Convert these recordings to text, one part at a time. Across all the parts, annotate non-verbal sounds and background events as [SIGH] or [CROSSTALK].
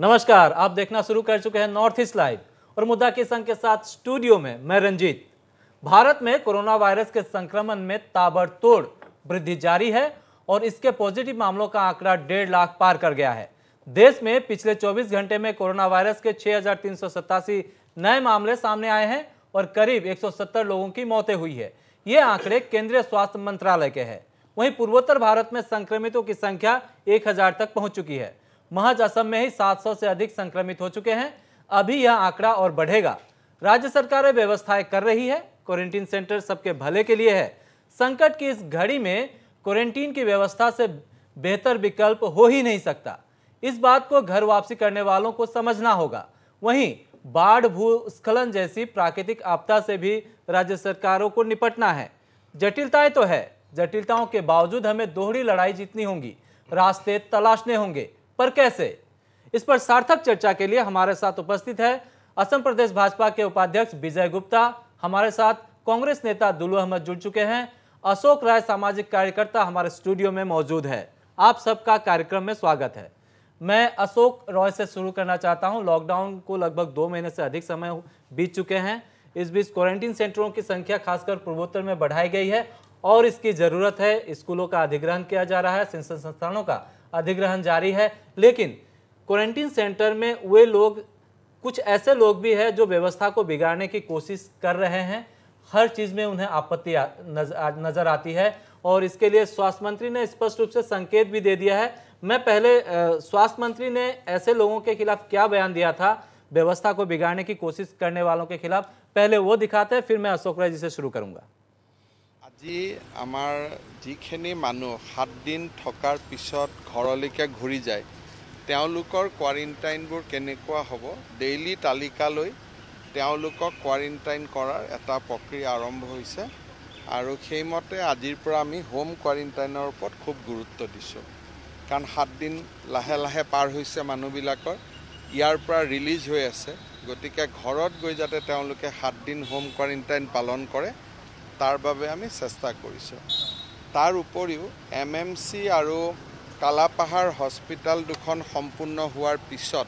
नमस्कार आप देखना शुरू कर चुके हैं नॉर्थ ईस्ट लाइव और मुद्दा के संघ के साथ स्टूडियो में मैं रंजीत भारत में कोरोना वायरस के संक्रमण में ताबड़तोड़ वृद्धि जारी है और इसके पॉजिटिव मामलों का आंकड़ा डेढ़ लाख पार कर गया है देश में पिछले 24 घंटे में कोरोना वायरस के छह नए मामले सामने आए हैं और करीब एक लोगों की मौतें हुई है ये आंकड़े केंद्रीय स्वास्थ्य मंत्रालय के हैं वहीं पूर्वोत्तर भारत में संक्रमितों की संख्या 1000 तक पहुंच चुकी है महज असम में ही 700 से अधिक संक्रमित हो चुके हैं अभी यह आंकड़ा और बढ़ेगा राज्य सरकारें व्यवस्थाएं कर रही है क्वारंटीन सेंटर सबके भले के लिए है संकट की इस घड़ी में क्वारंटीन की व्यवस्था से बेहतर विकल्प हो ही नहीं सकता इस बात को घर वापसी करने वालों को समझना होगा वहीं बाढ़ भूस्खलन जैसी प्राकृतिक आपदा से भी राज्य सरकारों को निपटना है जटिलताएं तो है जटिलताओं के बावजूद हमें दोहरी लड़ाई जीतनी होगी रास्ते तलाशने होंगे पर कैसे इस पर सार्थक चर्चा के लिए हमारे साथ उपस्थित है असम प्रदेश भाजपा के उपाध्यक्ष विजय गुप्ता हमारे साथ कांग्रेस नेता दुल्लू अहमद जुड़ चुके हैं अशोक राय सामाजिक कार्यकर्ता हमारे स्टूडियो में मौजूद है आप सबका कार्यक्रम में स्वागत है मैं अशोक रॉय से शुरू करना चाहता हूं लॉकडाउन को लगभग दो महीने से अधिक समय बीत चुके हैं इस बीच क्वारंटीन सेंटरों की संख्या खासकर पूर्वोत्तर में बढ़ाई गई है और इसकी ज़रूरत है स्कूलों का अधिग्रहण किया जा रहा है शिक्षण संस्थानों का अधिग्रहण जारी है लेकिन क्वारंटीन सेंटर में वे लोग कुछ ऐसे लोग भी हैं जो व्यवस्था को बिगाड़ने की कोशिश कर रहे हैं हर चीज़ में उन्हें आपत्ति नज़र आती है और इसके लिए स्वास्थ्य मंत्री ने स्पष्ट रूप से संकेत भी दे दिया है मैं पहले स्वास्थ्य मंत्री ने ऐसे लोगों के खिलाफ क्या बयान दिया था व्यवस्था को बिगाड़ने की कोशिश करने वालों के खिलाफ पहले वो दिखाते हैं फिर मैं अशोक राय जी से शुरू करूंगा আজি আমাৰ যিখিনি মানুহ সাতদিন থকাৰ পিছত ঘৰলৈকে ঘূৰি যায় তেওঁলোকৰ কোৱাৰেণ্টাইনবোৰ কেনেকুৱা হ'ব ডেইলি তালিকা লৈ তেওঁলোকক কোৱাৰেণ্টাইন কৰাৰ এটা প্ৰক্ৰিয়া আৰম্ভ হৈছে আৰু সেইমতে আজিৰ পৰা আমি হোম কোৱাৰেণ্টাইনৰ ওপৰত খুব গুৰুত্ব দিছোঁ কাৰণ সাতদিন লাহে লাহে পাৰ হৈছে মানুহবিলাকৰ ইয়াৰ পৰা ৰিলিজ হৈ আছে গতিকে ঘৰত গৈ যাতে তেওঁলোকে সাতদিন হোম কোৱাৰেণ্টাইন পালন কৰে তাৰ বাবে আমি চেষ্টা কৰিছোঁ তাৰ উপৰিও এম এম চি আৰু কালাপাহাৰ হস্পিটেল দুখন সম্পূৰ্ণ হোৱাৰ পিছত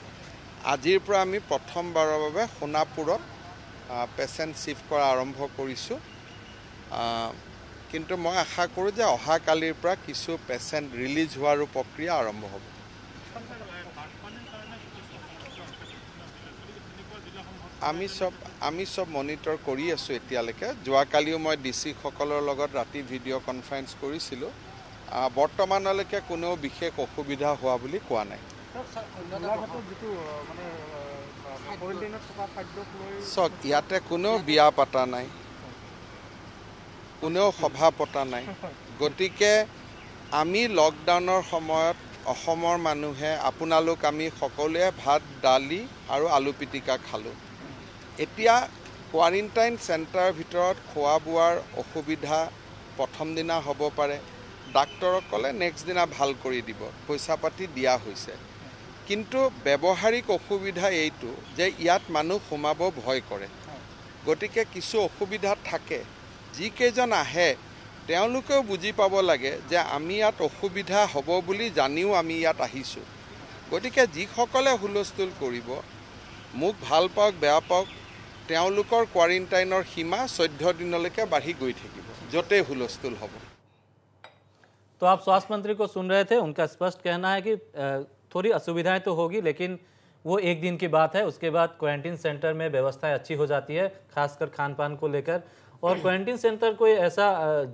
আজিৰ পৰা আমি প্ৰথমবাৰৰ বাবে সোণাপুৰত পেচেণ্ট শ্বিফ্ট কৰা আৰম্ভ কৰিছোঁ কিন্তু মই আশা কৰোঁ যে অহাকালিৰ পৰা কিছু পেচেণ্ট ৰিলিজ হোৱাৰো প্ৰক্ৰিয়া আৰম্ভ হ'ব আমি চব আমি চব মনিটৰ কৰি আছোঁ এতিয়ালৈকে যোৱাকালিও মই ডি চিসকলৰ লগত ৰাতি ভিডিঅ' কনফাৰেন্স কৰিছিলোঁ বৰ্তমানলৈকে কোনেও বিশেষ অসুবিধা হোৱা বুলি কোৱা নাই চাওক ইয়াতে কোনেও বিয়া পতা নাই কোনেও সভা পতা নাই গতিকে আমি লকডাউনৰ সময়ত অসমৰ মানুহে আপোনালোক আমি সকলোৱে ভাত দালি আৰু আলু পিটিকা খালোঁ এতিয়া কোৱাৰেণ্টাইন চেণ্টাৰৰ ভিতৰত খোৱা বোৱাৰ অসুবিধা প্ৰথম দিনা হ'ব পাৰে ডাক্তৰক ক'লে নেক্সট দিনা ভাল কৰি দিব পইচা পাতি দিয়া হৈছে কিন্তু ব্যৱহাৰিক অসুবিধা এইটো যে ইয়াত মানুহ সোমাব ভয় কৰে গতিকে কিছু অসুবিধা থাকে যিকেইজন আহে তেওঁলোকেও বুজি পাব লাগে যে আমি ইয়াত অসুবিধা হ'ব বুলি জানিও আমি ইয়াত আহিছোঁ গতিকে যিসকলে হুলস্থুল কৰিব মোক ভাল পাওক বেয়া পাওক তেওঁলোকৰ सीमा সীমা दिन দিনলৈকে बढ़ी गई থাকিব য'তেই হুলস্থুল হ'ব तो आप स्वास्थ्य मंत्री को सुन रहे थे उनका स्पष्ट कहना है कि थोड़ी असुविधाएं तो होगी लेकिन वो एक दिन की बात है उसके बाद क्वारंटीन सेंटर में व्यवस्थाएं अच्छी हो जाती है खासकर खान पान को लेकर और क्वारंटीन सेंटर कोई ऐसा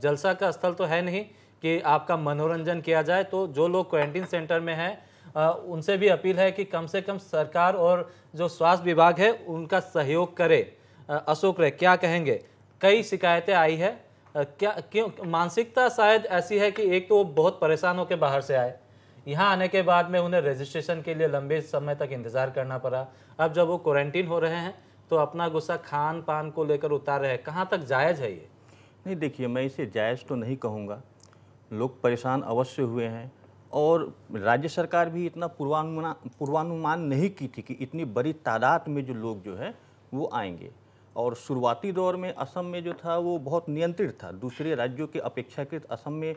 जलसा का स्थल तो है नहीं कि आपका मनोरंजन किया जाए तो जो लोग क्वारंटीन सेंटर में हैं उनसे भी अपील है कि कम से कम सरकार और जो स्वास्थ्य विभाग है उनका सहयोग करे अशोक रे क्या कहेंगे कई शिकायतें आई है क्या क्यों मानसिकता शायद ऐसी है कि एक तो वो बहुत परेशान होकर बाहर से आए यहाँ आने के बाद में उन्हें रजिस्ट्रेशन के लिए लंबे समय तक इंतज़ार करना पड़ा अब जब वो क्वारंटीन हो रहे हैं तो अपना गुस्सा खान पान को लेकर उतार रहे हैं कहाँ तक जायज़ है ये नहीं देखिए मैं इसे जायज़ तो नहीं कहूँगा लोग परेशान अवश्य हुए हैं और राज्य सरकार भी इतना पूर्वानुमान पूर्वानुमान नहीं की थी कि इतनी बड़ी तादाद में जो लोग जो है वो आएंगे और शुरुआती दौर में असम में जो था वो बहुत नियंत्रित था दूसरे राज्यों के अपेक्षाकृत असम में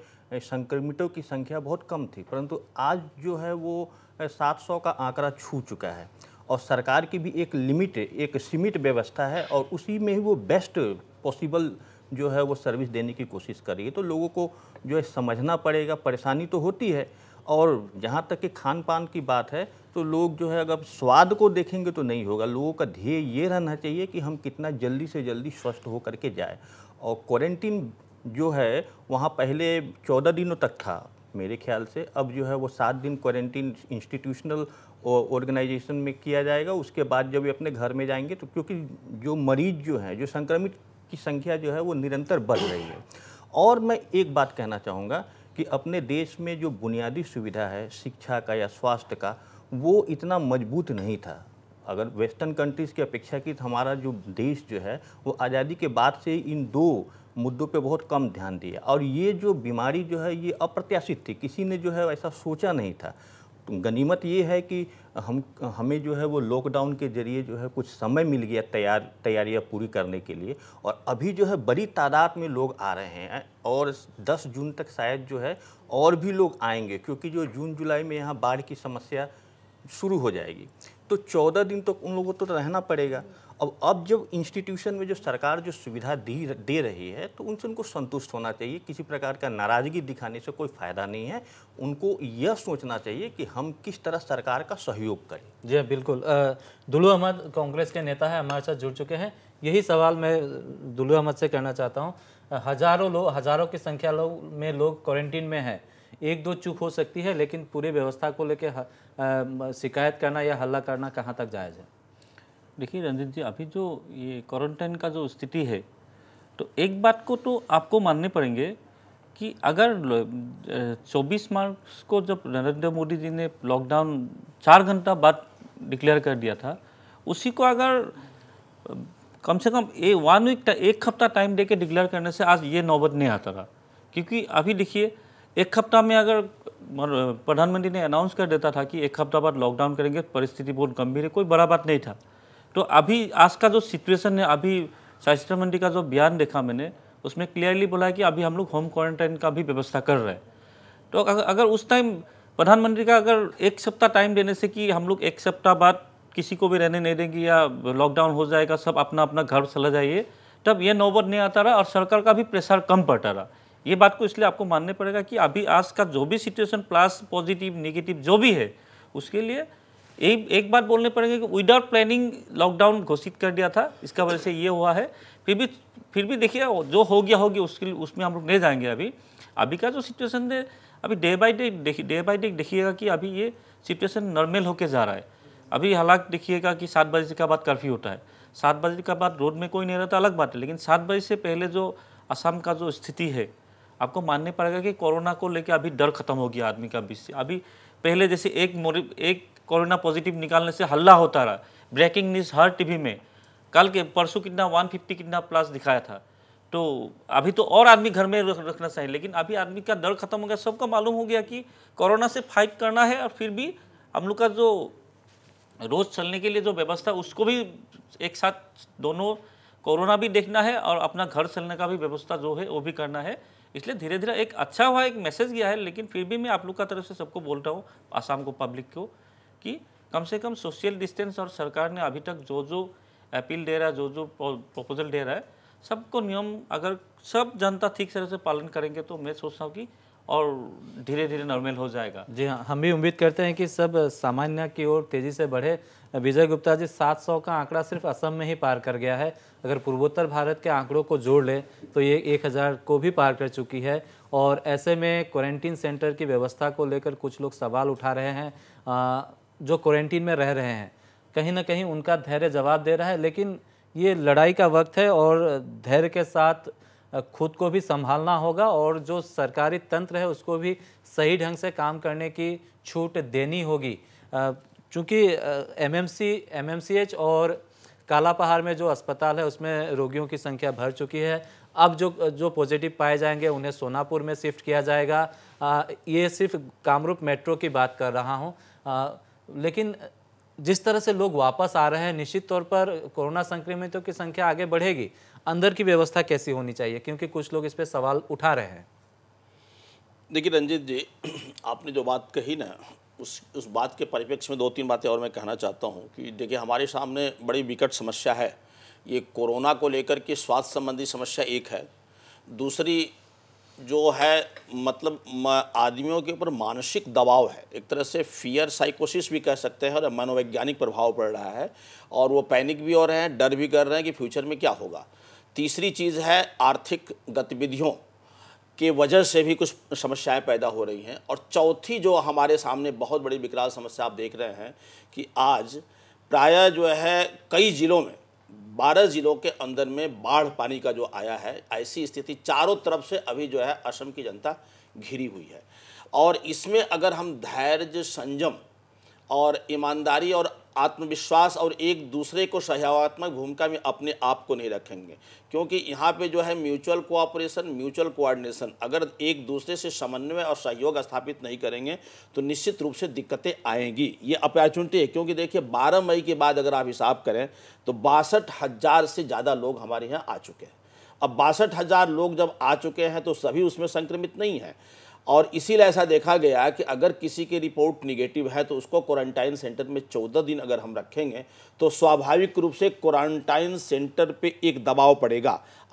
संक्रमितों की संख्या बहुत कम थी परंतु आज जो है वो 700 का आंकड़ा छू चुका है और सरकार की भी एक लिमिट एक सीमित व्यवस्था है और उसी में ही वो बेस्ट पॉसिबल जो है वो सर्विस देने की कोशिश कर रही है तो लोगों को जो है समझना पड़ेगा परेशानी तो होती है और जहाँ तक कि खान पान की बात है तो लोग जो है अगर स्वाद को देखेंगे तो नहीं होगा लोगों का ध्येय ये रहना चाहिए कि हम कितना जल्दी से जल्दी स्वस्थ हो के जाए और क्वारंटीन जो है वहाँ पहले चौदह दिनों तक था मेरे ख्याल से अब जो है वो सात दिन क्वारंटीन इंस्टीट्यूशनल ऑर्गेनाइजेशन में किया जाएगा उसके बाद जब ये अपने घर में जाएंगे तो क्योंकि जो मरीज जो हैं जो संक्रमित की संख्या जो है वो निरंतर बढ़ रही है और मैं एक बात कहना चाहूँगा कि अपने देश में जो बुनियादी सुविधा है शिक्षा का या स्वास्थ्य का वो इतना मजबूत नहीं था अगर वेस्टर्न कंट्रीज़ की अपेक्षा तो हमारा जो देश जो है वो आज़ादी के बाद से इन दो मुद्दों पे बहुत कम ध्यान दिया और ये जो बीमारी जो है ये अप्रत्याशित थी किसी ने जो है ऐसा सोचा नहीं था गनीमत ये है कि हम हमें जो है वो लॉकडाउन के ज़रिए जो है कुछ समय मिल गया तैयार तैयारियां पूरी करने के लिए और अभी जो है बड़ी तादाद में लोग आ रहे हैं और 10 जून तक शायद जो है और भी लोग आएंगे क्योंकि जो जून जुलाई में यहाँ बाढ़ की समस्या शुरू हो जाएगी तो चौदह दिन तक तो उन लोगों को तो रहना पड़ेगा अब अब जब इंस्टीट्यूशन में जो सरकार जो सुविधा दी दे रही है तो उनसे उनको संतुष्ट होना चाहिए किसी प्रकार का नाराज़गी दिखाने से कोई फ़ायदा नहीं है उनको यह सोचना चाहिए कि हम किस तरह सरकार का सहयोग करें जी हाँ, बिल्कुल दुल्लू अहमद कांग्रेस के नेता है हमारे साथ जुड़ चुके हैं यही सवाल मैं दुल्लू अहमद से करना चाहता हूँ हज़ारों लोग हज़ारों की संख्या लो, में लोग क्वारंटीन में हैं एक दो चूक हो सकती है लेकिन पूरी व्यवस्था को लेकर शिकायत करना या हल्ला करना कहाँ तक जायज़ है देखिए रंजित जी अभी जो ये क्वारंटाइन का जो स्थिति है तो एक बात को तो आपको मानने पड़ेंगे कि अगर 24 मार्च को जब नरेंद्र मोदी जी ने लॉकडाउन चार घंटा बाद डिक्लेयर कर दिया था उसी को अगर कम से कम ए वन वीक एक हफ्ता टाइम दे के डिक्लेयर करने से आज ये नौबत नहीं आता था क्योंकि अभी देखिए एक हफ्ता में अगर प्रधानमंत्री ने अनाउंस कर देता था कि एक हफ्ता बाद लॉकडाउन करेंगे परिस्थिति बहुत गंभीर है कोई बड़ा बात नहीं था तो अभी आज का जो सिचुएशन है अभी स्वास्थ्य मंडी का जो बयान देखा मैंने उसमें क्लियरली बोला है कि अभी हम लोग होम क्वारंटाइन का भी व्यवस्था कर रहे हैं तो अगर उस टाइम प्रधानमंत्री का अगर एक सप्ताह टाइम देने से कि हम लोग एक सप्ताह बाद किसी को भी रहने नहीं देंगे या लॉकडाउन हो जाएगा सब अपना अपना घर चला जाइए तब ये नौबत नहीं आता रहा और सरकार का भी प्रेशर कम पड़ता रहा ये बात को इसलिए आपको मानने पड़ेगा कि अभी आज का जो भी सिचुएशन प्लस पॉजिटिव नेगेटिव जो भी है उसके लिए एक एक बात बोलने पड़ेंगे कि विदाउट प्लानिंग लॉकडाउन घोषित कर दिया था इसका वजह से ये हुआ है फिर भी फिर भी देखिए जो हो गया होगी उसके उसमें हम लोग नहीं जाएंगे अभी अभी का जो सिचुएशन है अभी डे बाई डे देखिए डे बाई डे देखिएगा कि अभी ये सिचुएशन नॉर्मल होकर जा रहा है अभी हालांकि देखिएगा कि सात बजे के बाद कर्फ्यू होता है सात बजे के बाद रोड में कोई नहीं रहता अलग बात है लेकिन सात बजे से पहले जो असम का जो स्थिति है आपको मानने पड़ेगा कि कोरोना को लेकर अभी डर खत्म हो गया आदमी का बीच से अभी पहले जैसे एक मोरी एक कोरोना पॉजिटिव निकालने से हल्ला होता रहा ब्रेकिंग न्यूज़ हर टीवी में कल के परसों कितना 150 कितना प्लस दिखाया था तो अभी तो और आदमी घर में रखना चाहिए लेकिन अभी आदमी का डर खत्म हो गया सबका मालूम हो गया कि कोरोना से फाइट करना है और फिर भी हम लोग का जो रोज़ चलने के लिए जो व्यवस्था उसको भी एक साथ दोनों कोरोना भी देखना है और अपना घर चलने का भी व्यवस्था जो है वो भी करना है इसलिए धीरे धीरे एक अच्छा हुआ एक मैसेज गया है लेकिन फिर भी मैं आप लोग का तरफ से सबको बोल रहा हूँ आसाम को पब्लिक को कि कम से कम सोशल डिस्टेंस और सरकार ने अभी तक जो जो अपील दे रहा है जो जो प्रपोजल दे रहा है सबको नियम अगर सब जनता ठीक तरह से पालन करेंगे तो मैं सोचता हूँ कि और धीरे धीरे नॉर्मल हो जाएगा जी हाँ हम भी उम्मीद करते हैं कि सब सामान्य की ओर तेजी से बढ़े विजय गुप्ता जी 700 का आंकड़ा सिर्फ असम में ही पार कर गया है अगर पूर्वोत्तर भारत के आंकड़ों को जोड़ लें तो ये 1000 को भी पार कर चुकी है और ऐसे में क्वारंटीन सेंटर की व्यवस्था को लेकर कुछ लोग सवाल उठा रहे हैं जो क्वारंटीन में रह रहे हैं कहीं ना कहीं उनका धैर्य जवाब दे रहा है लेकिन ये लड़ाई का वक्त है और धैर्य के साथ खुद को भी संभालना होगा और जो सरकारी तंत्र है उसको भी सही ढंग से काम करने की छूट देनी होगी चूँकि एम एम और काला पहाड़ में जो अस्पताल है उसमें रोगियों की संख्या भर चुकी है अब जो जो पॉजिटिव पाए जाएंगे उन्हें सोनापुर में शिफ्ट किया जाएगा आ, ये सिर्फ कामरूप मेट्रो की बात कर रहा हूँ लेकिन जिस तरह से लोग वापस आ रहे हैं निश्चित तौर पर कोरोना संक्रमितों की संख्या आगे बढ़ेगी अंदर की व्यवस्था कैसी होनी चाहिए क्योंकि कुछ लोग इस पर सवाल उठा रहे हैं देखिए रंजीत जी [CLEARS THROAT] आपने जो बात कही ना उस उस बात के परिप्रेक्ष्य में दो तीन बातें और मैं कहना चाहता हूँ कि देखिए हमारे सामने बड़ी विकट समस्या है ये कोरोना को लेकर के स्वास्थ्य संबंधी समस्या एक है दूसरी जो है मतलब आदमियों के ऊपर मानसिक दबाव है एक तरह से फियर साइकोसिस भी कह सकते हैं और मनोवैज्ञानिक प्रभाव पड़ रहा है और वो पैनिक भी हो रहे हैं डर भी कर रहे हैं कि फ्यूचर में क्या होगा तीसरी चीज़ है आर्थिक गतिविधियों के वजह से भी कुछ समस्याएं पैदा हो रही हैं और चौथी जो हमारे सामने बहुत बड़ी विकराल समस्या आप देख रहे हैं कि आज प्रायः जो है कई ज़िलों में बारह ज़िलों के अंदर में बाढ़ पानी का जो आया है ऐसी स्थिति चारों तरफ से अभी जो है असम की जनता घिरी हुई है और इसमें अगर हम धैर्य संयम और ईमानदारी और आत्मविश्वास और एक दूसरे को सहयोगात्मक भूमिका में अपने आप को नहीं रखेंगे क्योंकि यहाँ पे जो है म्यूचुअल कोऑपरेशन म्यूचुअल कोऑर्डिनेशन अगर एक दूसरे से समन्वय और सहयोग स्थापित नहीं करेंगे तो निश्चित रूप से दिक्कतें आएंगी ये अपॉर्चुनिटी है क्योंकि देखिए 12 मई के बाद अगर आप हिसाब करें तो बासठ हज़ार से ज़्यादा लोग हमारे यहाँ आ चुके हैं अब बासठ हज़ार लोग जब आ चुके हैं तो सभी उसमें संक्रमित नहीं हैं और इसीलिए ऐसा देखा गया कि अगर किसी की रिपोर्ट निगेटिव है तो उसको क्वारंटाइन सेंटर में चौदह दिन अगर हम रखेंगे तो स्वाभाविक रूप से क्वारंटाइन सेंटर पे एक दबाव पड़ेगा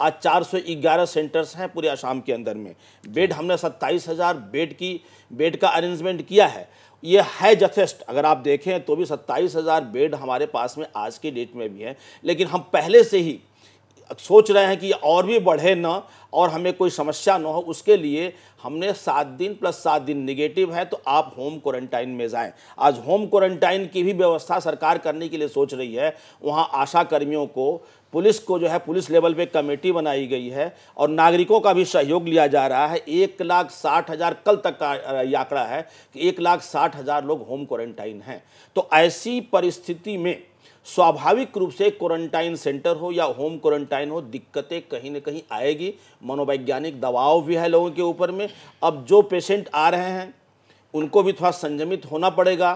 आज 411 सेंटर्स हैं पूरे आसाम के अंदर में बेड हमने सत्ताईस हज़ार बेड की बेड का अरेंजमेंट किया है ये है जथेस्ट अगर आप देखें तो भी सत्ताईस हज़ार बेड हमारे पास में आज के डेट में भी हैं लेकिन हम पहले से ही सोच रहे हैं कि और भी बढ़े ना और हमें कोई समस्या ना हो उसके लिए हमने सात दिन प्लस सात दिन निगेटिव है तो आप होम क्वारंटाइन में जाएं आज होम क्वारंटाइन की भी व्यवस्था सरकार करने के लिए सोच रही है वहाँ आशा कर्मियों को पुलिस को जो है पुलिस लेवल पे कमेटी बनाई गई है और नागरिकों का भी सहयोग लिया जा रहा है एक लाख साठ हज़ार कल तक का आंकड़ा है कि एक लाख साठ हज़ार लोग होम क्वारंटाइन हैं तो ऐसी परिस्थिति में स्वाभाविक रूप से क्वारंटाइन सेंटर हो या होम क्वारंटाइन हो दिक्कतें कहीं ना कहीं आएगी मनोवैज्ञानिक दबाव भी है लोगों के ऊपर में अब जो पेशेंट आ रहे हैं उनको भी थोड़ा संयमित होना पड़ेगा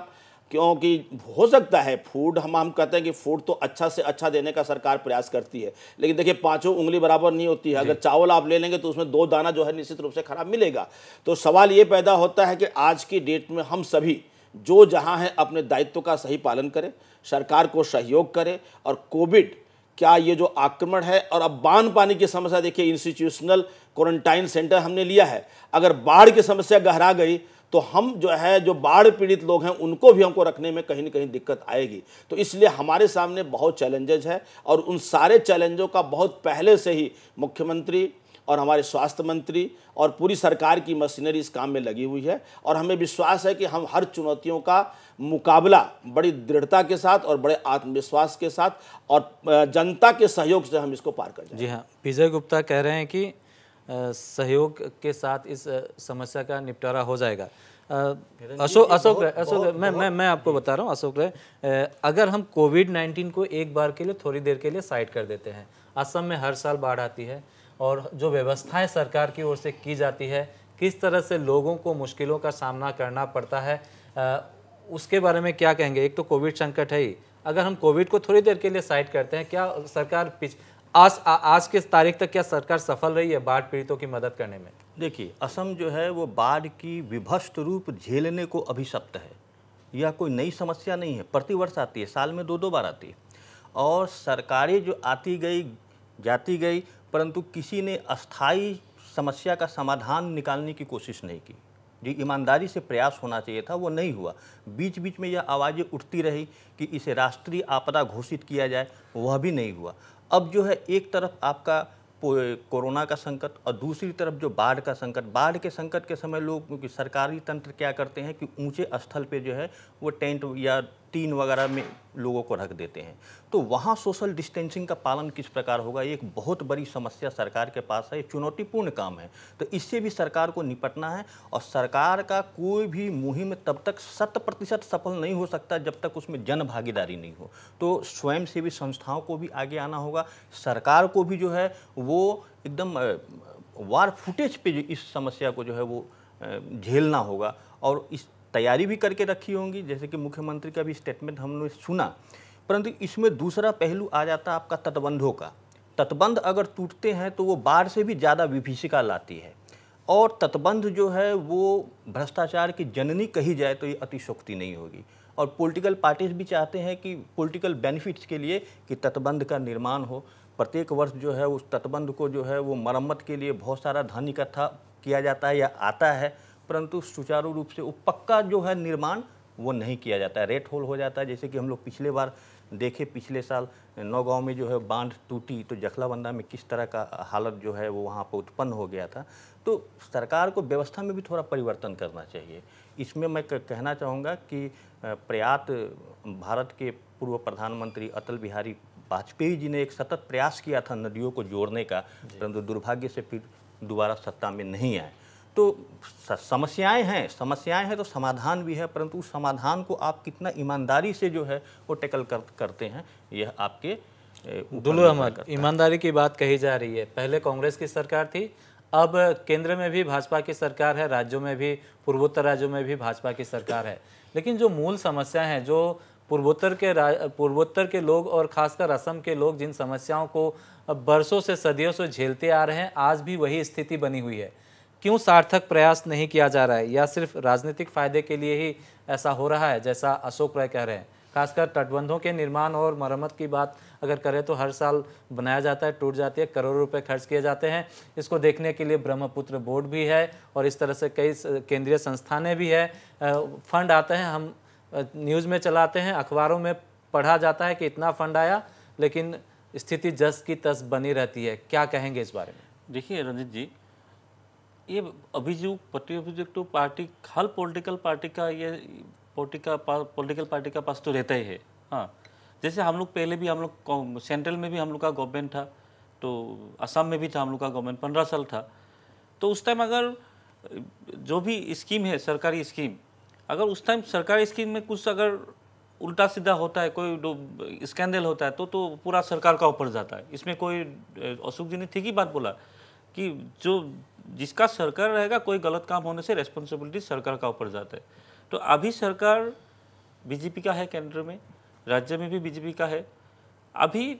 क्योंकि हो सकता है फूड हम हम कहते हैं कि फूड तो अच्छा से अच्छा देने का सरकार प्रयास करती है लेकिन देखिए पांचों उंगली बराबर नहीं होती है अगर चावल आप ले लेंगे तो उसमें दो दाना जो है निश्चित रूप से खराब मिलेगा तो सवाल ये पैदा होता है कि आज की डेट में हम सभी जो जहां हैं अपने दायित्व का सही पालन करें सरकार को सहयोग करे और कोविड क्या ये जो आक्रमण है और अब बांध पानी की समस्या देखिए इंस्टीट्यूशनल क्वारंटाइन सेंटर हमने लिया है अगर बाढ़ की समस्या गहरा गई तो हम जो है जो बाढ़ पीड़ित लोग हैं उनको भी हमको रखने में कहीं ना कहीं दिक्कत आएगी तो इसलिए हमारे सामने बहुत चैलेंजेज है और उन सारे चैलेंजों का बहुत पहले से ही मुख्यमंत्री और हमारे स्वास्थ्य मंत्री और पूरी सरकार की मशीनरी इस काम में लगी हुई है और हमें विश्वास है कि हम हर चुनौतियों का मुकाबला बड़ी दृढ़ता के साथ और बड़े आत्मविश्वास के साथ और जनता के सहयोग से हम इसको पार कर जाए जी हाँ विजय गुप्ता कह रहे हैं कि सहयोग के साथ इस समस्या का निपटारा हो जाएगा अशोक अशोक अशोक मैं मैं मैं आपको बता रहा हूँ अशोक रहे अगर हम कोविड नाइन्टीन को एक बार के लिए थोड़ी देर के लिए साइड कर देते हैं असम में हर साल बाढ़ आती है और जो व्यवस्थाएं सरकार की ओर से की जाती है किस तरह से लोगों को मुश्किलों का सामना करना पड़ता है उसके बारे में क्या कहेंगे एक तो कोविड संकट है ही अगर हम कोविड को थोड़ी देर के लिए साइड करते हैं क्या सरकार पिछ आज आ, आज के तारीख तक क्या सरकार सफल रही है बाढ़ पीड़ितों की मदद करने में देखिए असम जो है वो बाढ़ की विभस्त रूप झेलने को अभिशप्त है यह कोई नई समस्या नहीं है प्रतिवर्ष आती है साल में दो दो बार आती है और सरकारें जो आती गई जाती गई परंतु किसी ने अस्थाई समस्या का समाधान निकालने की कोशिश नहीं की जो ईमानदारी से प्रयास होना चाहिए था वो नहीं हुआ बीच बीच में यह आवाज़ें उठती रही कि इसे राष्ट्रीय आपदा घोषित किया जाए वह भी नहीं हुआ अब जो है एक तरफ आपका कोरोना का संकट और दूसरी तरफ जो बाढ़ का संकट बाढ़ के संकट के समय लोग सरकारी तंत्र क्या करते हैं कि ऊंचे स्थल पे जो है वो टेंट या टीन वगैरह में लोगों को रख देते हैं तो वहाँ सोशल डिस्टेंसिंग का पालन किस प्रकार होगा ये एक बहुत बड़ी समस्या सरकार के पास है चुनौतीपूर्ण काम है तो इससे भी सरकार को निपटना है और सरकार का कोई भी मुहिम तब तक शत प्रतिशत सफल नहीं हो सकता जब तक उसमें जन भागीदारी नहीं हो तो स्वयंसेवी संस्थाओं को भी आगे आना होगा सरकार को भी जो है वो एकदम वार फुटेज पे इस समस्या को जो है वो झेलना होगा और इस तैयारी भी करके रखी होंगी जैसे कि मुख्यमंत्री का भी स्टेटमेंट हमने सुना परंतु इसमें दूसरा पहलू आ जाता है आपका तटबंधों का तटबंध अगर टूटते हैं तो वो बाढ़ से भी ज़्यादा विभीषिका लाती है और तटबंध जो है वो भ्रष्टाचार की जननी कही जाए तो ये अतिशोक्ति नहीं होगी और पॉलिटिकल पार्टीज भी चाहते हैं कि पॉलिटिकल बेनिफिट्स के लिए कि तटबंध का निर्माण हो प्रत्येक वर्ष जो है उस तटबंध को जो है वो मरम्मत के लिए बहुत सारा धन इकट्ठा किया जाता है या आता है परंतु सुचारू रूप से वो पक्का जो है निर्माण वो नहीं किया जाता है रेट होल हो जाता है जैसे कि हम लोग पिछले बार देखे पिछले साल नौगांव में जो है बांध टूटी तो जखलाबंदा में किस तरह का हालत जो है वो वहाँ पर उत्पन्न हो गया था तो सरकार को व्यवस्था में भी थोड़ा परिवर्तन करना चाहिए इसमें मैं कहना चाहूँगा कि प्रयात भारत के पूर्व प्रधानमंत्री अटल बिहारी वाजपेयी जी ने एक सतत प्रयास किया था नदियों को जोड़ने का परंतु दुर्भाग्य से फिर दोबारा सत्ता में नहीं आए तो समस्याएं हैं समस्याएं हैं तो समाधान भी है परंतु उस समाधान को आप कितना ईमानदारी से जो है वो टैकल कर, करते हैं यह आपके दुल्लू अहमद ईमानदारी की बात कही जा रही है पहले कांग्रेस की सरकार थी अब केंद्र में भी भाजपा की सरकार है राज्यों में भी पूर्वोत्तर राज्यों में भी भाजपा की सरकार है लेकिन जो मूल समस्या है जो पूर्वोत्तर के पूर्वोत्तर के लोग और खासकर असम के लोग जिन समस्याओं को बरसों से सदियों से झेलते आ रहे हैं आज भी वही स्थिति बनी हुई है क्यों सार्थक प्रयास नहीं किया जा रहा है या सिर्फ राजनीतिक फायदे के लिए ही ऐसा हो रहा है जैसा अशोक राय कह रहे हैं खासकर तटबंधों के निर्माण और मरम्मत की बात अगर करें तो हर साल बनाया जाता है टूट जाती है करोड़ों रुपए खर्च किए जाते हैं इसको देखने के लिए ब्रह्मपुत्र बोर्ड भी है और इस तरह से कई केंद्रीय संस्थानें भी है फंड आते हैं हम न्यूज़ में चलाते हैं अखबारों में पढ़ा जाता है कि इतना फंड आया लेकिन स्थिति जस की तस बनी रहती है क्या कहेंगे इस बारे में देखिए रंजित जी ये अभियुक्त अभिजुक तो पार्टी हर पॉलिटिकल पार्टी का ये पोलिटिका पॉलिटिकल पार्टी का पास तो रहता ही है हाँ जैसे हम लोग पहले भी हम लोग सेंट्रल में भी हम लोग का गवर्नमेंट था तो असम में भी था हम लोग का गवर्नमेंट पंद्रह साल था तो उस टाइम अगर जो भी स्कीम है सरकारी स्कीम अगर उस टाइम सरकारी स्कीम में कुछ अगर उल्टा सीधा होता है कोई स्कैंडल होता है तो तो पूरा सरकार का ऊपर जाता है इसमें कोई अशोक जी ने ठीक ही बात बोला कि जो जिसका सरकार रहेगा कोई गलत काम होने से रेस्पॉन्सिबिलिटी सरकार का ऊपर जाता है तो अभी सरकार बीजेपी का है केंद्र में राज्य में भी बीजेपी का है अभी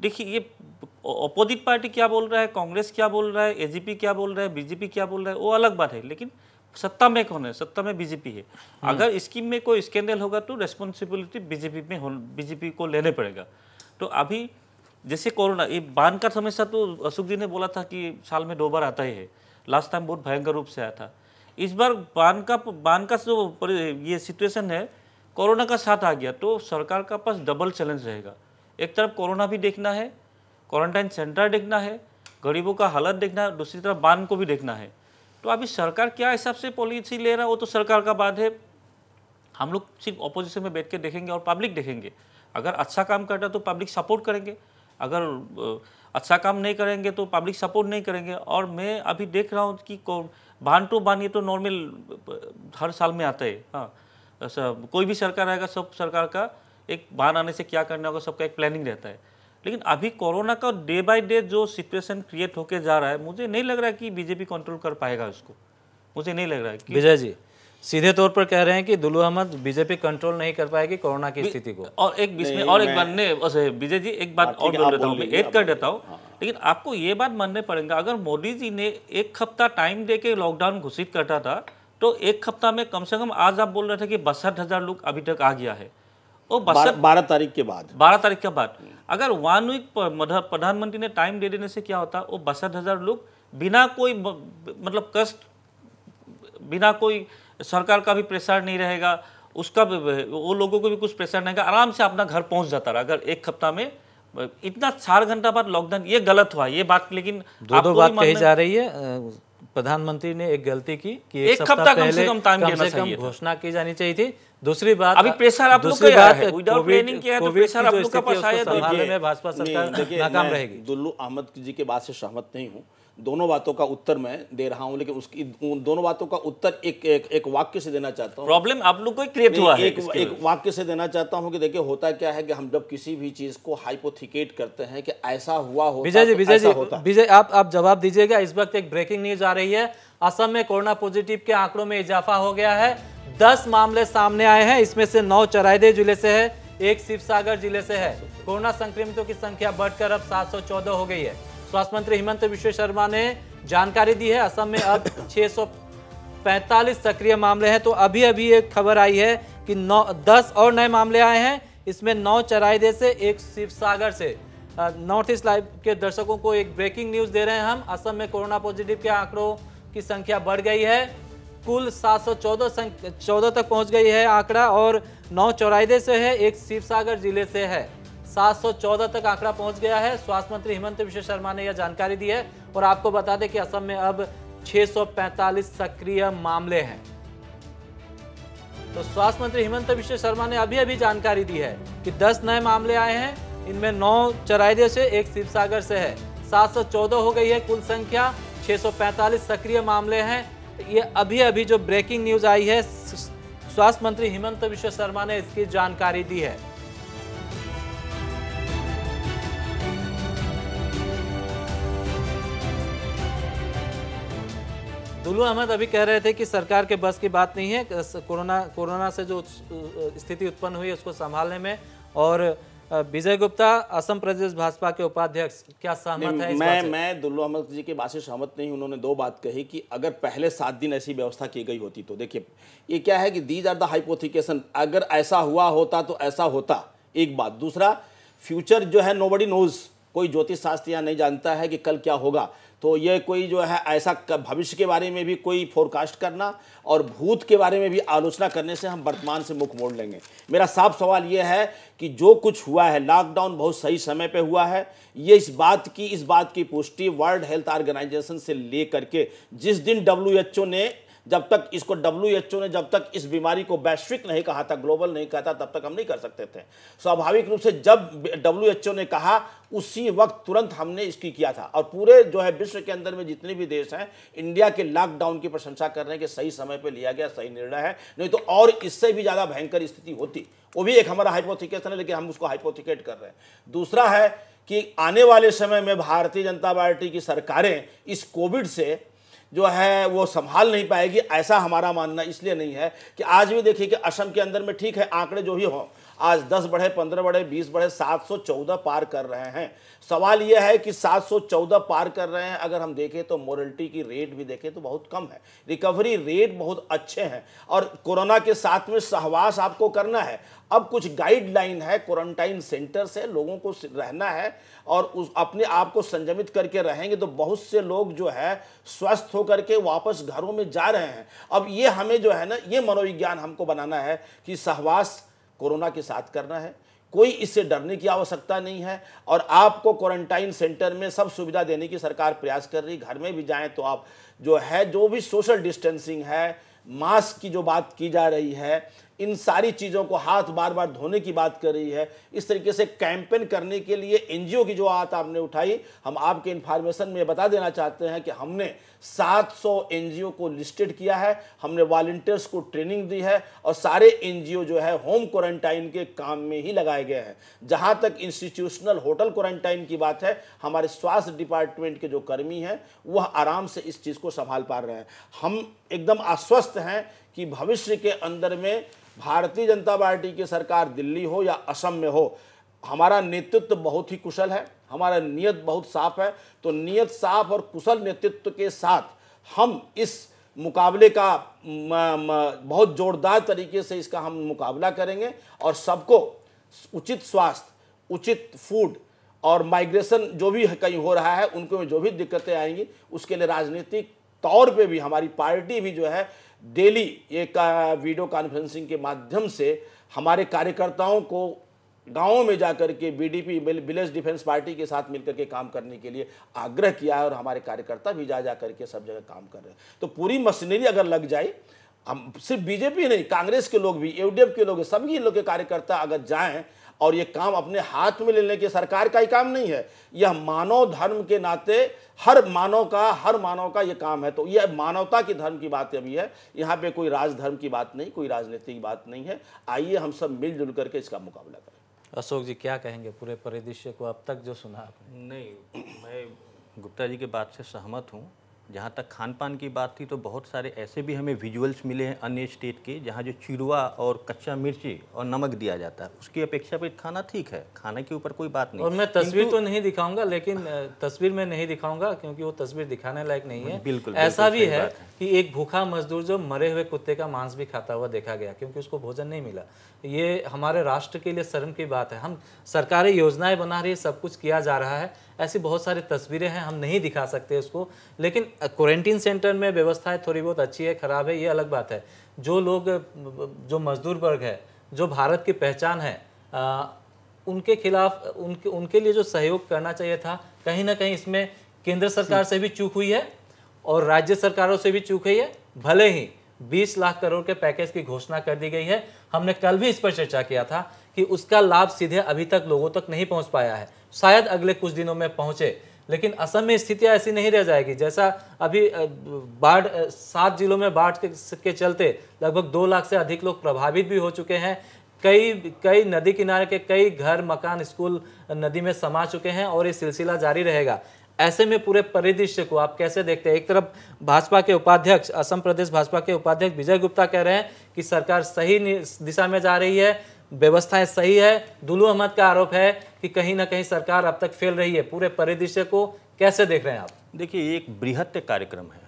देखिए ये अपोजिट पार्टी क्या बोल रहा है कांग्रेस क्या बोल रहा है एजीपी क्या बोल रहा है बीजेपी क्या बोल रहा है वो अलग बात है लेकिन सत्ता में कौन है सत्ता में बीजेपी है हम्म। अगर स्कीम में कोई स्कैंडल होगा तो रेस्पॉन्सिबिलिटी बीजेपी में हो बीजेपी को लेने पड़ेगा तो अभी जैसे कोरोना ये बांध का समस्या तो अशोक जी ने बोला था कि साल में दो बार आता ही है लास्ट टाइम बहुत भयंकर रूप से आया था इस बार बान का बान का जो ये सिचुएशन है कोरोना का साथ आ गया तो सरकार का पास डबल चैलेंज रहेगा एक तरफ कोरोना भी देखना है क्वारंटाइन सेंटर देखना है गरीबों का हालत देखना है दूसरी तरफ बान को भी देखना है तो अभी सरकार क्या हिसाब से पॉलिसी ले रहा है वो तो सरकार का बात है हम लोग सिर्फ अपोजिशन में बैठ के देखेंगे और पब्लिक देखेंगे अगर अच्छा काम करता है तो पब्लिक सपोर्ट करेंगे अगर अच्छा काम नहीं करेंगे तो पब्लिक सपोर्ट नहीं करेंगे और मैं अभी देख रहा हूँ कि बान टू बान ये तो नॉर्मल हर साल में आता है हाँ सब कोई भी सरकार आएगा सब सरकार का एक बान आने से क्या करना होगा सबका एक प्लानिंग रहता है लेकिन अभी कोरोना का डे बाय डे जो सिचुएशन क्रिएट होके जा रहा है मुझे नहीं लग रहा है कि बीजेपी कंट्रोल कर पाएगा उसको मुझे नहीं लग रहा है कि विजय जी सीधे तौर पर कह रहे हैं कि दुलू अहमद बीजेपी कंट्रोल नहीं कर पाएगी कोरोना की स्थिति को और एक बीच में और एक बार ने विजय जी एक बात हाँ, और बोल देता हूँ एक कर देता हूँ हाँ, हाँ। लेकिन आपको ये बात मानने पड़ेंगे अगर मोदी जी ने एक हफ्ता टाइम दे के लॉकडाउन घोषित करता था तो एक हफ्ता में कम से कम आज आप बोल रहे थे कि बासठ हजार लोग अभी तक आ गया है और बासठ बारह तारीख के बाद बारह तारीख के बाद अगर वन वीक प्रधानमंत्री ने टाइम दे देने से क्या होता वो बासठ हजार लोग बिना कोई मतलब कष्ट बिना कोई सरकार का भी प्रेशर नहीं रहेगा उसका भी वो लोगों को भी कुछ प्रेशर नहीं रहेगा आराम से अपना घर पहुंच जाता रहा अगर एक हफ्ता में इतना चार घंटा बाद लॉकडाउन ये गलत हुआ ये बात लेकिन दो दो बात कही जा रही है प्रधानमंत्री ने एक गलती की कि एक, हफ्ता कम से कम टाइम कम से घोषणा की जानी चाहिए थी दूसरी बात अभी प्रेशर आप लोग का है विदाउट प्लानिंग किया तो प्रेशर आप लोग का पास आया तो भाजपा सरकार नाकाम रहेगी दुल्लू अहमद जी के बात से सहमत नहीं हूँ दोनों बातों का उत्तर मैं दे रहा हूं लेकिन उसकी दोनों बातों का उत्तर एक एक, एक वाक्य से देना चाहता हूं प्रॉब्लम आप लोग को क्रिएट हुआ है एक, एक वाक्य से देना चाहता हूं कि देखिए होता क्या है कि हम जब किसी भी चीज को हाइपोथिकेट करते हैं कि ऐसा हुआ हो विजय जी तो विजय जी विजय आप आप जवाब दीजिएगा इस वक्त एक ब्रेकिंग न्यूज आ रही है असम में कोरोना पॉजिटिव के आंकड़ों में इजाफा हो गया है दस मामले सामने आए हैं इसमें से नौ चरायदे जिले से है एक शिवसागर जिले से है कोरोना संक्रमितों की संख्या बढ़कर अब सात हो गई है स्वास्थ्य मंत्री हेमंत विश्व शर्मा ने जानकारी दी है असम में अब 645 सक्रिय मामले हैं तो अभी अभी एक खबर आई है कि नौ दस और नए मामले आए हैं इसमें नौ चराईदे से एक शिवसागर से नॉर्थ ईस्ट लाइव के दर्शकों को एक ब्रेकिंग न्यूज दे रहे हैं हम असम में कोरोना पॉजिटिव के आंकड़ों की संख्या बढ़ गई है कुल 714 संख्या चौदह तक पहुंच गई है आंकड़ा और नौ चौराहे से है एक शिवसागर जिले से है 714 तक आंकड़ा पहुंच गया है स्वास्थ्य मंत्री हेमंत विश्व शर्मा ने यह जानकारी दी है और आपको बता दें कि असम में अब 645 सक्रिय मामले हैं तो स्वास्थ्य मंत्री हेमंत विश्व शर्मा ने अभी अभी जानकारी दी है कि 10 नए मामले आए हैं इनमें नौ चराइदे से एक शिवसागर से है सात हो गई है कुल संख्या छह सक्रिय मामले हैं ये अभी अभी जो ब्रेकिंग न्यूज आई है स्वास्थ्य मंत्री हेमंत विश्व शर्मा ने इसकी जानकारी दी है दुलू अहमद अभी कह रहे थे कि सरकार के बस की बात नहीं है कोरोना कोरोना से जो स्थिति उत्पन्न हुई उसको संभालने में और विजय गुप्ता असम प्रदेश भाजपा के उपाध्यक्ष क्या सहमत है इस मैं मैं दुल्लू अहमद जी के बात से सहमत नहीं उन्होंने दो बात कही कि अगर पहले सात दिन ऐसी व्यवस्था की गई होती तो देखिए ये क्या है कि दीज आर द हाइपोथिकेशन अगर ऐसा हुआ होता तो ऐसा होता एक बात दूसरा फ्यूचर जो है नोबडी नोज कोई ज्योतिष शास्त्र यहाँ नहीं जानता है कि कल क्या होगा तो ये कोई जो है ऐसा भविष्य के बारे में भी कोई फोरकास्ट करना और भूत के बारे में भी आलोचना करने से हम वर्तमान से मुख मोड़ लेंगे मेरा साफ सवाल यह है कि जो कुछ हुआ है लॉकडाउन बहुत सही समय पे हुआ है ये इस बात की इस बात की पुष्टि वर्ल्ड हेल्थ ऑर्गेनाइजेशन से लेकर के जिस दिन डब्ल्यू ने जब तक इसको डब्ल्यू ने जब तक इस बीमारी को वैश्विक नहीं कहा था ग्लोबल नहीं कहा था तब तक हम नहीं कर सकते थे स्वाभाविक रूप से जब डब्ल्यू ने कहा उसी वक्त तुरंत हमने इसकी किया था और पूरे जो है विश्व के अंदर में जितने भी देश हैं इंडिया के लॉकडाउन की प्रशंसा कर रहे हैं कि सही समय पर लिया गया सही निर्णय है नहीं तो और इससे भी ज़्यादा भयंकर स्थिति होती वो भी एक हमारा हाइपोथिकेशन है लेकिन हम उसको हाइपोथिकेट कर रहे हैं दूसरा है कि आने वाले समय में भारतीय जनता पार्टी की सरकारें इस कोविड से जो है वो संभाल नहीं पाएगी ऐसा हमारा मानना इसलिए नहीं है कि आज भी देखिए कि असम के अंदर में ठीक है आंकड़े जो ही हों आज 10 बढ़े 15 बढ़े 20 बढ़े 714 पार कर रहे हैं सवाल यह है कि 714 पार कर रहे हैं अगर हम देखें तो मोरलिटी की रेट भी देखें तो बहुत कम है रिकवरी रेट बहुत अच्छे हैं और कोरोना के साथ में सहवास आपको करना है अब कुछ गाइडलाइन है क्वारंटाइन सेंटर्स है लोगों को रहना है और उस अपने आप को संयमित करके रहेंगे तो बहुत से लोग जो है स्वस्थ होकर के वापस घरों में जा रहे हैं अब ये हमें जो है ना ये मनोविज्ञान हमको बनाना है कि सहवास कोरोना के साथ करना है कोई इससे डरने की आवश्यकता नहीं है और आपको क्वारंटाइन सेंटर में सब सुविधा देने की सरकार प्रयास कर रही घर में भी जाएं तो आप जो है जो भी सोशल डिस्टेंसिंग है मास्क की जो बात की जा रही है इन सारी चीज़ों को हाथ बार बार धोने की बात कर रही है इस तरीके से कैंपेन करने के लिए एनजीओ की जो बात आपने उठाई हम आपके इन्फॉर्मेशन में बता देना चाहते हैं कि हमने 700 एनजीओ को लिस्टेड किया है हमने वॉल्टियर्स को ट्रेनिंग दी है और सारे एनजीओ जो है होम क्वारंटाइन के काम में ही लगाए गए हैं जहाँ तक इंस्टीट्यूशनल होटल क्वारंटाइन की बात है हमारे स्वास्थ्य डिपार्टमेंट के जो कर्मी हैं वह आराम से इस चीज़ को संभाल पा रहे हैं हम एकदम आश्वस्त हैं कि भविष्य के अंदर में भारतीय जनता पार्टी की सरकार दिल्ली हो या असम में हो हमारा नेतृत्व बहुत ही कुशल है हमारा नियत बहुत साफ है तो नियत साफ और कुशल नेतृत्व के साथ हम इस मुकाबले का म, म, बहुत जोरदार तरीके से इसका हम मुकाबला करेंगे और सबको उचित स्वास्थ्य उचित फूड और माइग्रेशन जो भी कहीं हो रहा है उनको में जो भी दिक्कतें आएंगी उसके लिए राजनीतिक तौर पे भी हमारी पार्टी भी जो है डेली एक वीडियो कॉन्फ्रेंसिंग के माध्यम से हमारे कार्यकर्ताओं को गाँव में जाकर के बीडीपी विलेज डिफेंस पार्टी के साथ मिलकर के काम करने के लिए आग्रह किया है और हमारे कार्यकर्ता भी जा जा करके सब जगह काम कर रहे हैं तो पूरी मशीनरी अगर लग जाए हम सिर्फ बीजेपी नहीं कांग्रेस के लोग भी यूडीएफ के लोग सभी लोग के कार्यकर्ता अगर जाएं और ये काम अपने हाथ में लेने के सरकार का ही काम नहीं है यह मानव धर्म के नाते हर मानव का हर मानव का ये काम है तो यह मानवता की धर्म की बात अभी है यहाँ पे कोई राजधर्म की बात नहीं कोई राजनीति की बात नहीं है आइए हम सब मिलजुल करके इसका मुकाबला करें अशोक जी क्या कहेंगे पूरे परिदृश्य को अब तक जो सुना आपने नहीं मैं गुप्ता जी की बात से सहमत हूँ जहाँ तक खान पान की बात थी तो बहुत सारे ऐसे भी हमें विजुअल्स मिले हैं अन्य स्टेट के जहाँ जो चिड़ुआ और कच्चा मिर्ची और नमक दिया जाता है उसकी अपेक्षा पर खाना ठीक है खाने के ऊपर कोई बात नहीं और मैं तस्वीर तो नहीं दिखाऊंगा लेकिन तस्वीर में नहीं दिखाऊंगा क्योंकि वो तस्वीर दिखाने लायक नहीं है बिल्कुल ऐसा भी है कि एक भूखा मजदूर जो मरे हुए कुत्ते का मांस भी खाता हुआ देखा गया क्योंकि उसको भोजन नहीं मिला ये हमारे राष्ट्र के लिए शर्म की बात है हम सरकारी योजनाएं बना रही है सब कुछ किया जा रहा है ऐसी बहुत सारी तस्वीरें हैं हम नहीं दिखा सकते उसको लेकिन क्वारंटीन सेंटर में व्यवस्थाएं थोड़ी बहुत अच्छी है ख़राब है ये अलग बात है जो लोग जो मजदूर वर्ग है जो भारत की पहचान है आ, उनके खिलाफ उनके उनके लिए जो सहयोग करना चाहिए था कहीं ना कहीं इसमें केंद्र सरकार से भी चूक हुई है और राज्य सरकारों से भी चूक हुई है भले ही 20 लाख करोड़ के पैकेज की घोषणा कर दी गई है हमने कल भी इस पर चर्चा किया था कि उसका लाभ सीधे अभी तक लोगों तक नहीं पहुंच पाया है शायद अगले कुछ दिनों में पहुंचे लेकिन असम में स्थितियाँ ऐसी नहीं रह जाएगी जैसा अभी बाढ़ सात जिलों में बाढ़ के, के चलते लगभग दो लाख से अधिक लोग प्रभावित भी हो चुके हैं कई कई नदी किनारे के कई घर मकान स्कूल नदी में समा चुके हैं और ये सिलसिला जारी रहेगा ऐसे में पूरे परिदृश्य को आप कैसे देखते हैं एक तरफ भाजपा के उपाध्यक्ष असम प्रदेश भाजपा के उपाध्यक्ष विजय गुप्ता कह रहे हैं कि सरकार सही दिशा में जा रही है व्यवस्थाएं सही है दुलू अहमद का आरोप है कि कहीं ना कहीं सरकार अब तक फेल रही है पूरे परिदृश्य को कैसे देख रहे हैं आप देखिए एक बृहत कार्यक्रम है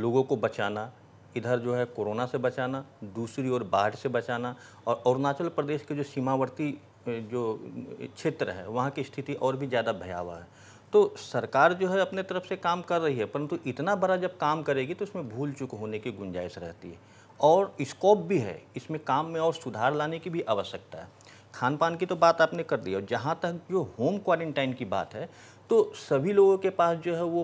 लोगों को बचाना इधर जो है कोरोना से बचाना दूसरी ओर बाढ़ से बचाना और अरुणाचल प्रदेश के जो सीमावर्ती जो क्षेत्र है वहाँ की स्थिति और भी ज़्यादा भयावह है तो सरकार जो है अपने तरफ से काम कर रही है परंतु इतना बड़ा जब काम करेगी तो उसमें भूल चूक होने की गुंजाइश रहती है और स्कोप भी है इसमें काम में और सुधार लाने की भी आवश्यकता है खान पान की तो बात आपने कर दी और जहाँ तक जो होम क्वारंटाइन की बात है तो सभी लोगों के पास जो है वो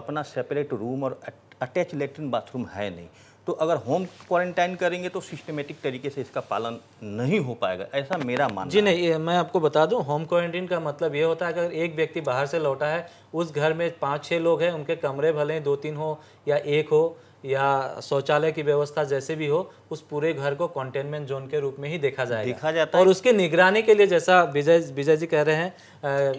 अपना सेपरेट रूम और अटैच लेटरिन बाथरूम है नहीं तो अगर होम क्वारंटाइन करेंगे तो सिस्टमेटिक तरीके से इसका पालन नहीं हो पाएगा ऐसा मेरा मानना जी नहीं मैं आपको बता दूं होम क्वारंटाइन का मतलब ये होता है अगर एक व्यक्ति बाहर से लौटा है उस घर में पाँच छः लोग हैं उनके कमरे भले दो तीन हो या एक हो या शौचालय की व्यवस्था जैसे भी हो उस पूरे घर को कंटेनमेंट जोन के रूप में ही देखा जाएगा देखा जाता और उसकी निगरानी के लिए जैसा विजय विजय जी कह रहे हैं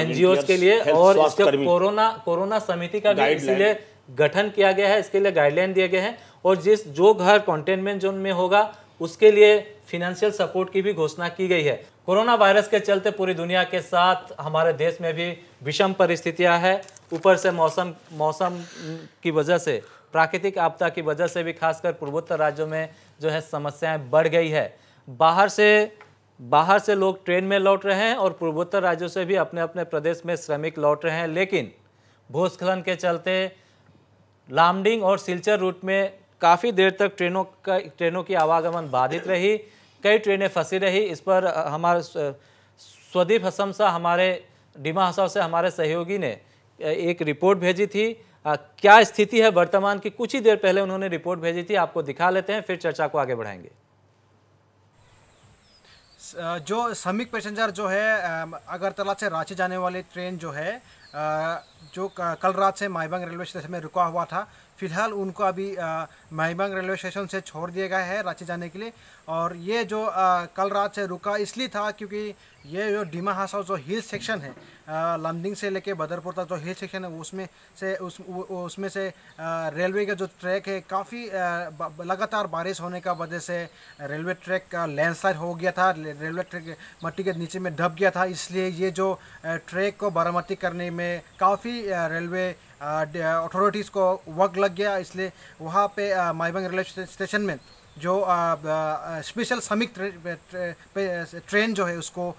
एनजीओ के लिए और कोरोना कोरोना समिति का भी इसलिए गठन किया गया है इसके लिए गाइडलाइन दिए गए हैं और जिस जो घर कॉन्टेनमेंट जोन में होगा उसके लिए फिनेंशियल सपोर्ट की भी घोषणा की गई है कोरोना वायरस के चलते पूरी दुनिया के साथ हमारे देश में भी विषम परिस्थितियां हैं ऊपर से मौसम मौसम की वजह से प्राकृतिक आपदा की वजह से भी खासकर पूर्वोत्तर राज्यों में जो है समस्याएं बढ़ गई है बाहर से बाहर से लोग ट्रेन में लौट रहे हैं और पूर्वोत्तर राज्यों से भी अपने अपने प्रदेश में श्रमिक लौट रहे हैं लेकिन भूस्खलन के चलते लामडिंग और सिलचर रूट में काफ़ी देर तक ट्रेनों का ट्रेनों की आवागमन बाधित रही कई ट्रेनें फंसी रही इस पर हमारे स्वदीप हसम सा हमारे डिमा हसाव से हमारे सहयोगी ने एक रिपोर्ट भेजी थी आ, क्या स्थिति है वर्तमान की कुछ ही देर पहले उन्होंने रिपोर्ट भेजी थी आपको दिखा लेते हैं फिर चर्चा को आगे बढ़ाएंगे जो श्रमिक पैसेंजर जो है अगरतला से रांची जाने वाली ट्रेन जो है जो कल रात से माइबंग रेलवे स्टेशन में रुका हुआ था फिलहाल उनको अभी महिबंग रेलवे स्टेशन से छोड़ दिया गया है रांची जाने के लिए और ये जो आ, कल रात से रुका इसलिए था क्योंकि ये जो डीमा हासा जो हिल सेक्शन है लमदिंग से लेके बदरपुर तक जो हिल सेक्शन है उसमें से उस उसमें से रेलवे का जो ट्रैक है काफ़ी लगातार बारिश होने का वजह से रेलवे ट्रैक का लैंडस्लाइड हो गया था रेलवे ट्रैक मट्टी के नीचे में ढप गया था इसलिए ये जो ट्रैक को बरामती करने में काफ़ी रेलवे अथॉरिटीज़ को वर्क लग गया इसलिए वहाँ पे माइबंग रेलवे स्टेशन में जो स्पेशल श्रमिक ट्रेन जो है उसको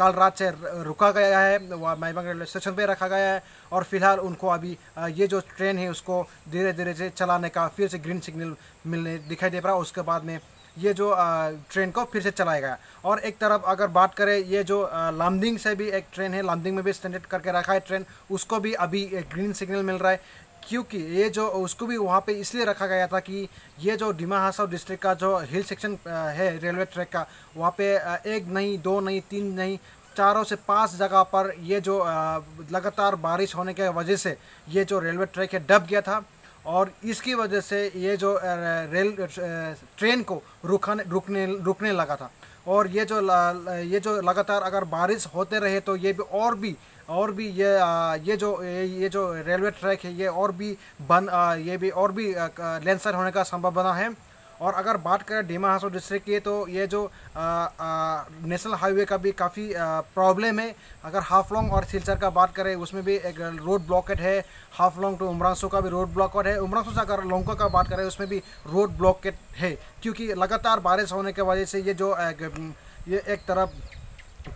कल रात से रुका गया है माइबंग रेलवे स्टेशन पे रखा गया है और फिलहाल उनको अभी ये जो ट्रेन है उसको धीरे धीरे से चलाने का फिर से ग्रीन सिग्नल मिलने दिखाई दे रहा है उसके बाद में ये जो ट्रेन को फिर से चलाया गया और एक तरफ अगर बात करें ये जो लामदिंग से भी एक ट्रेन है लामदिंग में भी स्टैंडर्ड करके रखा है ट्रेन उसको भी अभी ग्रीन सिग्नल मिल रहा है क्योंकि ये जो उसको भी वहाँ पे इसलिए रखा गया था कि ये जो डिमा हासाव डिस्ट्रिक्ट का जो हिल सेक्शन है रेलवे ट्रैक का वहाँ पे एक नहीं दो नहीं तीन नहीं चारों से पांच जगह पर ये जो लगातार बारिश होने के वजह से ये जो रेलवे ट्रैक है डब गया था और इसकी वजह से ये जो रेल ट्रेन को रुकाने रुकने रुकने लगा था और ये जो ये जो लगातार अगर बारिश होते रहे तो ये भी और भी और भी ये ये जो ये जो रेलवे ट्रैक है ये और भी बन ये भी और भी लेंसर होने का संभावना है और अगर बात करें डीमा हासो डिस्ट्रिक्ट की तो ये जो नेशनल हाईवे का भी काफ़ी प्रॉब्लम है अगर हाफलोंग और सिलचर का बात करें उसमें भी एक रोड ब्लॉकेट है हाफलोंग टू तो उमरासो का भी रोड ब्लॉकेट है उमरासो से अगर लोंका का बात करें उसमें भी रोड ब्लॉकेट है क्योंकि लगातार बारिश होने की वजह से ये जो ये एक तरफ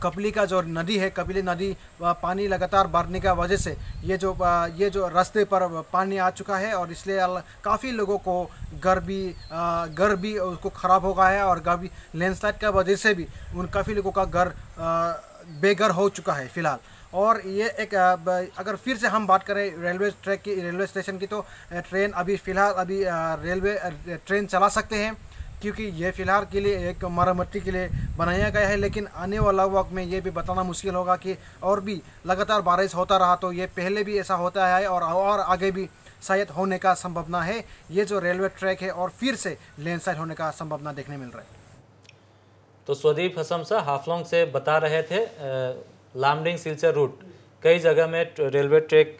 कपली का जो नदी है कपिली नदी पानी लगातार बढ़ने का वजह से ये जो ये जो रास्ते पर पानी आ चुका है और इसलिए काफ़ी लोगों को घर भी घर भी उसको ख़राब हो गया है और घर भी लैंडस्लाइड का वजह से भी उन काफ़ी लोगों का घर बेघर हो चुका है फिलहाल और ये एक अगर फिर से हम बात करें रेलवे ट्रैक की रेलवे स्टेशन की तो ट्रेन अभी फ़िलहाल अभी रेलवे ट्रेन चला सकते हैं क्योंकि यह फ़िलहाल के लिए एक मरम्मती के लिए बनाया गया है लेकिन आने वाला वक्त में ये भी बताना मुश्किल होगा कि और भी लगातार बारिश होता रहा तो ये पहले भी ऐसा होता है और और आगे भी शायद होने का संभावना है ये जो रेलवे ट्रैक है और फिर से लैंडस्लाइड होने का संभावना देखने मिल रहा है तो स्वदीप सा हाफलोंग से बता रहे थे लामडिंग सिलचर रूट कई जगह में रेलवे ट्रैक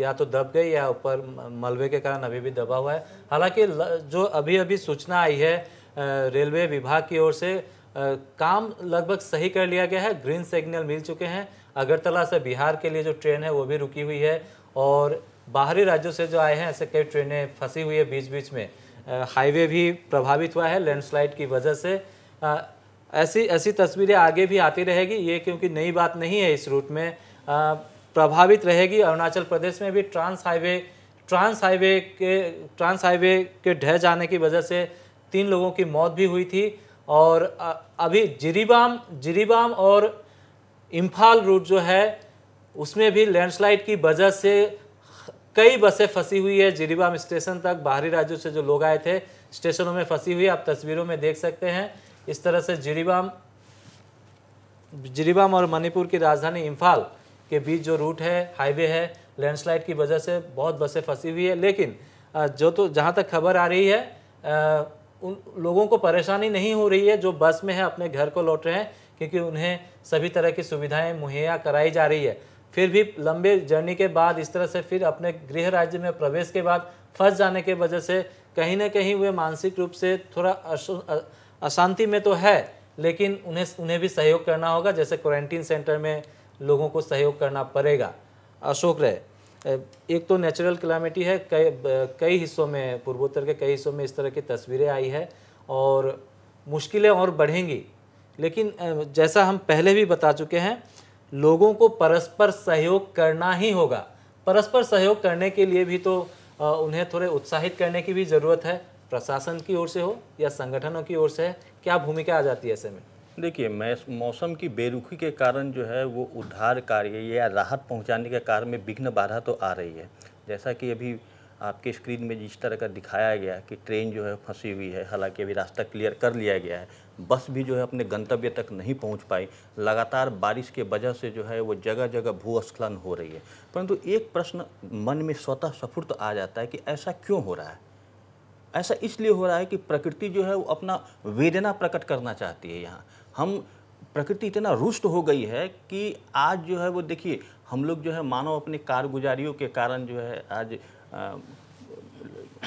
या तो दब गई या ऊपर मलबे के कारण अभी भी दबा हुआ है हालांकि जो अभी अभी सूचना आई है रेलवे विभाग की ओर से काम लगभग सही कर लिया गया है ग्रीन सिग्नल मिल चुके हैं अगरतला से बिहार के लिए जो ट्रेन है वो भी रुकी हुई है और बाहरी राज्यों से जो आए हैं ऐसे कई ट्रेनें फंसी हुई है बीच बीच में हाईवे भी प्रभावित हुआ है लैंडस्लाइड की वजह से आ, ऐसी ऐसी तस्वीरें आगे भी आती रहेगी ये क्योंकि नई बात नहीं है इस रूट में आ, प्रभावित रहेगी अरुणाचल प्रदेश में भी ट्रांस हाईवे ट्रांस हाईवे के ट्रांस हाईवे के ढह जाने की वजह से तीन लोगों की मौत भी हुई थी और अभी जिरीबाम जिरीबाम और इम्फाल रूट जो है उसमें भी लैंडस्लाइड की वजह से कई बसें फंसी हुई है जिरीबाम स्टेशन तक बाहरी राज्यों से जो लोग आए थे स्टेशनों में फंसी हुई आप तस्वीरों में देख सकते हैं इस तरह से जिरीबाम जिरीबाम और मणिपुर की राजधानी इम्फाल के बीच जो रूट है हाईवे है लैंडस्लाइड की वजह से बहुत बसें फंसी हुई है लेकिन जो तो जहाँ तक खबर आ रही है उन लोगों को परेशानी नहीं हो रही है जो बस में है अपने घर को लौट रहे हैं क्योंकि उन्हें सभी तरह की सुविधाएं मुहैया कराई जा रही है फिर भी लंबे जर्नी के बाद इस तरह से फिर अपने गृह राज्य में प्रवेश के बाद फंस जाने के वजह से कहीं ना कहीं वे मानसिक रूप से थोड़ा अशांति में तो है लेकिन उन्हें उन्हें भी सहयोग करना होगा जैसे क्वारंटीन सेंटर में लोगों को सहयोग करना पड़ेगा अशोक रहे एक तो नेचुरल क्लामिटी है कई कई हिस्सों में पूर्वोत्तर के कई हिस्सों में इस तरह की तस्वीरें आई है और मुश्किलें और बढ़ेंगी लेकिन जैसा हम पहले भी बता चुके हैं लोगों को परस्पर सहयोग करना ही होगा परस्पर सहयोग करने के लिए भी तो उन्हें थोड़े उत्साहित करने की भी ज़रूरत है प्रशासन की ओर से हो या संगठनों की ओर से है क्या भूमिका आ जाती है ऐसे में देखिए मैं मौसम की बेरुखी के कारण जो है वो उद्धार कार्य या राहत पहुंचाने के कार्य में विघ्न बाधा तो आ रही है जैसा कि अभी आपके स्क्रीन में जिस तरह का दिखाया गया कि ट्रेन जो है फंसी हुई है हालांकि अभी रास्ता क्लियर कर लिया गया है बस भी जो है अपने गंतव्य तक नहीं पहुंच पाई लगातार बारिश के वजह से जो है वो जगह जगह भूस्खलन हो रही है परंतु एक प्रश्न मन में स्वतः सफुर्त आ जाता है कि ऐसा क्यों हो रहा है ऐसा इसलिए हो रहा है कि प्रकृति जो है वो अपना वेदना प्रकट करना चाहती है यहाँ हम प्रकृति इतना रुष्ट हो गई है कि आज जो है वो देखिए हम लोग जो है मानव अपने कारगुजारियों के कारण जो है आज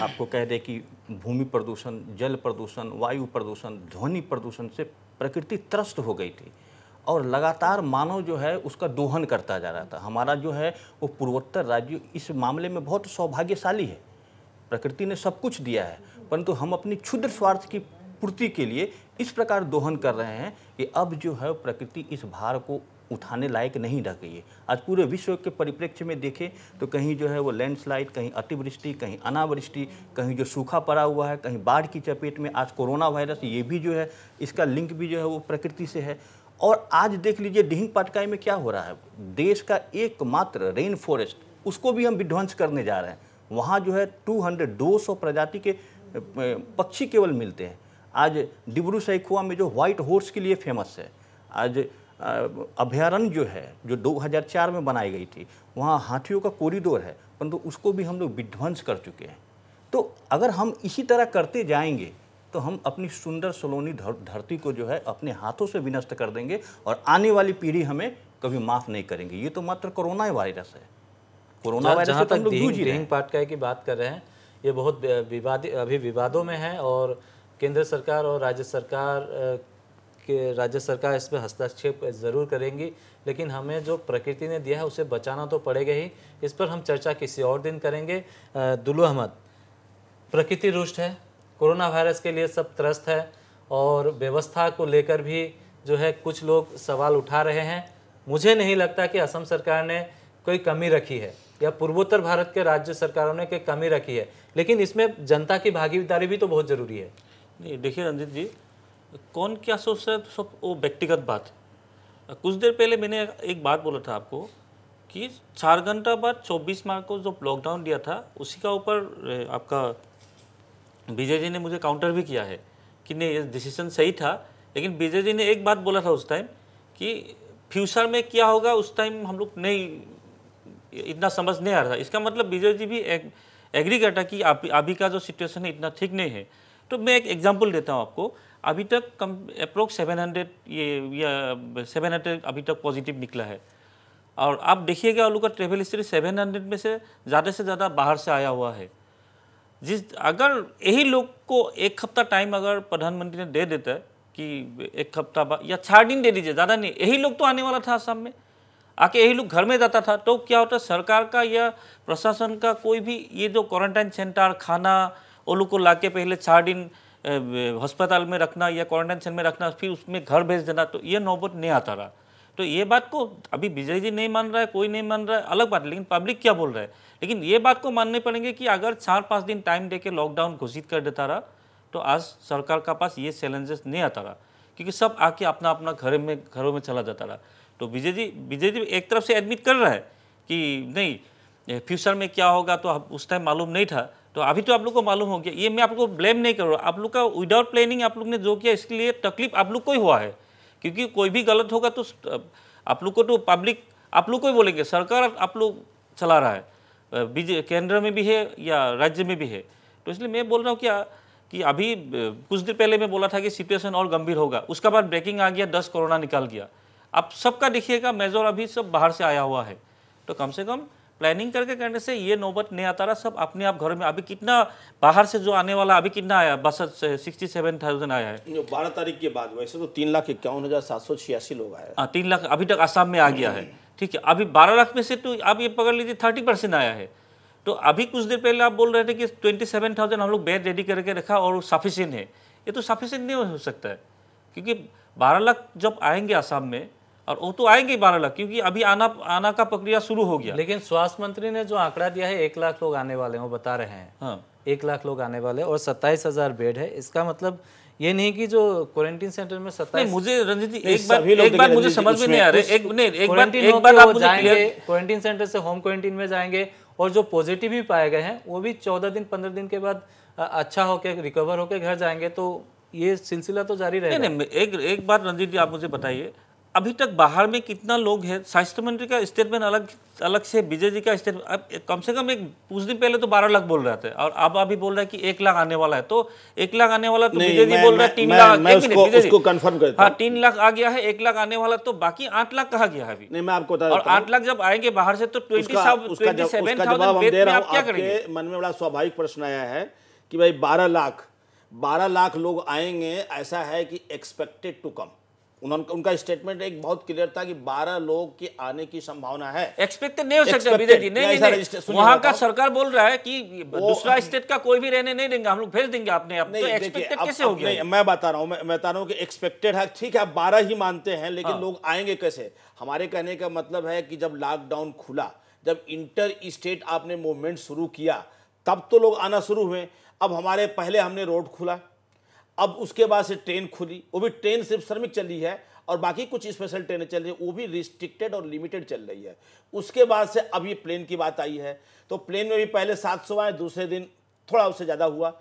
आपको कह दें कि भूमि प्रदूषण जल प्रदूषण वायु प्रदूषण ध्वनि प्रदूषण से प्रकृति त्रस्त हो गई थी और लगातार मानव जो है उसका दोहन करता जा रहा था हमारा जो है वो पूर्वोत्तर राज्य इस मामले में बहुत सौभाग्यशाली है प्रकृति ने सब कुछ दिया है परंतु हम अपनी क्षुद्र स्वार्थ की पूर्ति के लिए इस प्रकार दोहन कर रहे हैं कि अब जो है प्रकृति इस भार को उठाने लायक नहीं रह गई है आज पूरे विश्व के परिप्रेक्ष्य में देखें तो कहीं जो है वो लैंडस्लाइड कहीं अतिवृष्टि कहीं अनावृष्टि कहीं जो सूखा पड़ा हुआ है कहीं बाढ़ की चपेट में आज कोरोना वायरस ये भी जो है इसका लिंक भी जो है वो प्रकृति से है और आज देख लीजिए डिहिंग पाटकाई में क्या हो रहा है देश का एकमात्र रेन फॉरेस्ट उसको भी हम विध्वंस करने जा रहे हैं वहाँ जो है 200 200 प्रजाति के पक्षी केवल मिलते हैं आज डिब्रू सैखुआ में जो व्हाइट हॉर्स के लिए फेमस है आज अभ्यारण्य जो है जो 2004 में बनाई गई थी वहाँ हाथियों का कोरिडोर है परंतु तो उसको भी हम लोग विध्वंस कर चुके हैं तो अगर हम इसी तरह करते जाएंगे तो हम अपनी सुंदर सलोनी धरती को जो है अपने हाथों से विनष्ट कर देंगे और आने वाली पीढ़ी हमें कभी माफ़ नहीं करेंगे ये तो मात्र कोरोना वायरस है कोरोना तो वायरस से तो तक का है की बात कर रहे हैं ये बहुत विवादित अभी विवादों में है और केंद्र सरकार और राज्य सरकार के राज्य सरकार इस पर हस्तक्षेप ज़रूर करेंगी लेकिन हमें जो प्रकृति ने दिया है उसे बचाना तो पड़ेगा ही इस पर हम चर्चा किसी और दिन करेंगे दुलू अहमद प्रकृति रुष्ट है कोरोना वायरस के लिए सब त्रस्त है और व्यवस्था को लेकर भी जो है कुछ लोग सवाल उठा रहे हैं मुझे नहीं लगता कि असम सरकार ने कोई कमी रखी है या पूर्वोत्तर भारत के राज्य सरकारों ने कमी रखी है लेकिन इसमें जनता की भागीदारी भी तो बहुत ज़रूरी है नहीं देखिए रंजित जी कौन क्या सोच रहा है तो सब वो व्यक्तिगत बात कुछ देर पहले मैंने एक बात बोला था आपको कि चार घंटा बाद 24 मार्च को जो लॉकडाउन दिया था उसी का ऊपर आपका विजय जी ने मुझे काउंटर भी किया है कि नहीं ये डिसीजन सही था लेकिन विजय जी ने एक बात बोला था उस टाइम कि फ्यूचर में क्या होगा उस टाइम हम लोग नहीं इतना समझ नहीं आ रहा इसका मतलब विजय जी भी एक, एग्री करता कि आप अभी का जो सिचुएशन है इतना ठीक नहीं है तो मैं एक एग्जाम्पल देता हूँ आपको अभी तक कम अप्रोक्स 700 ये या हंड्रेड अभी तक पॉजिटिव निकला है और आप देखिएगा उन लोग का ट्रेवल हिस्ट्री हंड्रेड में से ज़्यादा से ज़्यादा बाहर से आया हुआ है जिस अगर यही लोग को एक हफ्ता टाइम अगर प्रधानमंत्री ने दे देता है कि एक हफ्ता या चार दिन दे दीजिए ज़्यादा नहीं यही लोग तो आने वाला था आसाम में आके यही लोग घर में जाता था तो क्या होता सरकार का या प्रशासन का कोई भी ये जो क्वारंटाइन सेंटर खाना वो लोग को ला के पहले चार दिन अस्पताल में रखना या क्वारंटाइन सेंटर में रखना फिर उसमें घर भेज देना तो ये नौबत नहीं आता रहा तो ये बात को अभी विजय जी नहीं मान रहा है कोई नहीं मान रहा है अलग बात लेकिन पब्लिक क्या बोल रहा है लेकिन ये बात को मानने पड़ेंगे कि अगर चार पाँच दिन टाइम दे के लॉकडाउन घोषित कर देता रहा तो आज सरकार का पास ये चैलेंजेस नहीं आता रहा क्योंकि सब आके अपना अपना घर में घरों में चला जाता रहा तो बीजेपी बीजेपी एक तरफ से एडमिट कर रहा है कि नहीं फ्यूचर में क्या होगा तो उस टाइम मालूम नहीं था तो अभी तो आप लोग को मालूम हो गया ये मैं आप लोग को ब्लेम नहीं कर रहा आप लोग का विदाउट प्लानिंग आप लोग ने जो किया इसके लिए तकलीफ आप लोग को ही हुआ है क्योंकि कोई भी गलत होगा तो आप लोग को तो पब्लिक आप लोग को ही बोलेंगे सरकार आप लोग चला रहा है बीजे केंद्र में भी है या राज्य में भी है तो इसलिए मैं बोल रहा हूँ क्या कि अभी कुछ देर पहले मैं बोला था कि सिचुएशन और गंभीर होगा उसका बाद ब्रेकिंग आ गया दस कोरोना निकाल गया अब सबका देखिएगा मेजर अभी सब बाहर से आया हुआ है तो कम से कम प्लानिंग करके करने से ये नौबत नहीं आता रहा सब अपने आप घर में अभी कितना बाहर से जो आने वाला अभी कितना आया बस सिक्सटी सेवन थाउजेंड आया है जो बारह तारीख के बाद वैसे तो तीन लाख इक्यावन हज़ार सात सौ छियासी लोग आए हाँ तीन लाख अभी तक आसाम में आ गया है ठीक है अभी बारह लाख में से तो आप ये पकड़ लीजिए थर्टी परसेंट आया है तो अभी कुछ देर पहले आप बोल रहे थे कि ट्वेंटी सेवन थाउजेंड हम लोग बेड रेडी करके रखा और सफिशियंट है ये तो सफिशियंट नहीं हो सकता है क्योंकि बारह लाख जब आएंगे आसाम में और वो तो आएंगे बारह लाख क्योंकि अभी आना आना का प्रक्रिया शुरू हो गया लेकिन स्वास्थ्य मंत्री ने जो आंकड़ा दिया है एक लाख लोग आने वाले हैं वो बता रहे हैं हाँ। एक लाख लोग आने वाले और सत्ताईस हजार बेड है इसका मतलब ये नहीं कि जो क्वारंटीन सेंटर में सत्ताईस मुझे जी एक बार एक बार मुझे समझ में नहीं आ रहा एक नहीं एक बार एक बार आप जाएंगे क्वारंटीन सेंटर से होम क्वारंटीन में जाएंगे और जो पॉजिटिव भी पाए गए हैं वो भी चौदह दिन पंद्रह दिन के बाद अच्छा होकर रिकवर होकर घर जाएंगे तो ये सिलसिला तो जारी रहेगा नहीं नहीं एक एक बार रंजीत जी आप मुझे बताइए अभी तक बाहर में कितना लोग हैं स्वास्थ्य मंत्री का स्टेटमेंट अलग अलग से विजय जी का स्टेटमेंट अब कम से कम एक कुछ दिन पहले तो बारह लाख बोल रहे थे और अब अभी बोल रहे हैं कि एक लाख आने वाला है तो एक लाख आने वाला तो विजय जी बोल रहे तीन लाख हाँ तीन लाख आ गया है एक लाख आने वाला तो बाकी आठ लाख कहा गया है अभी नहीं मैं आपको बता और आठ लाख जब आएंगे बाहर से तो ट्वेंटी मन में बड़ा स्वाभाविक प्रश्न आया है कि भाई बारह लाख बारह लाख लोग आएंगे ऐसा है कि एक्सपेक्टेड टू कम उन्होंने उनका स्टेटमेंट एक बहुत क्लियर था कि 12 लोग के आने की संभावना है एक्सपेक्टेड नहीं हो सकता विजय जी नहीं, नहीं, नहीं, नहीं वहां का सरकार बोल रहा है कि दूसरा स्टेट का कोई भी रहने नहीं देंगे हम लोग भेज देंगे अपने आप तो एक्सपेक्टेड कैसे हो गया मैं बता रहा हूँ मैं बता रहा हूँ कि एक्सपेक्टेड है ठीक है आप बारह ही मानते हैं लेकिन हाँ। लोग आएंगे कैसे हमारे कहने का मतलब है कि जब लॉकडाउन खुला जब इंटर स्टेट आपने मूवमेंट शुरू किया तब तो लोग आना शुरू हुए अब हमारे पहले हमने रोड खुला अब उसके बाद से ट्रेन खुली वो भी ट्रेन सिर्फ श्रमिक चली है और बाकी कुछ स्पेशल ट्रेनें चल रही है वो भी रिस्ट्रिक्टेड और लिमिटेड चल रही है उसके बाद से अब ये प्लेन की बात आई है तो प्लेन में भी पहले सात सौ आए दूसरे दिन थोड़ा उससे ज़्यादा हुआ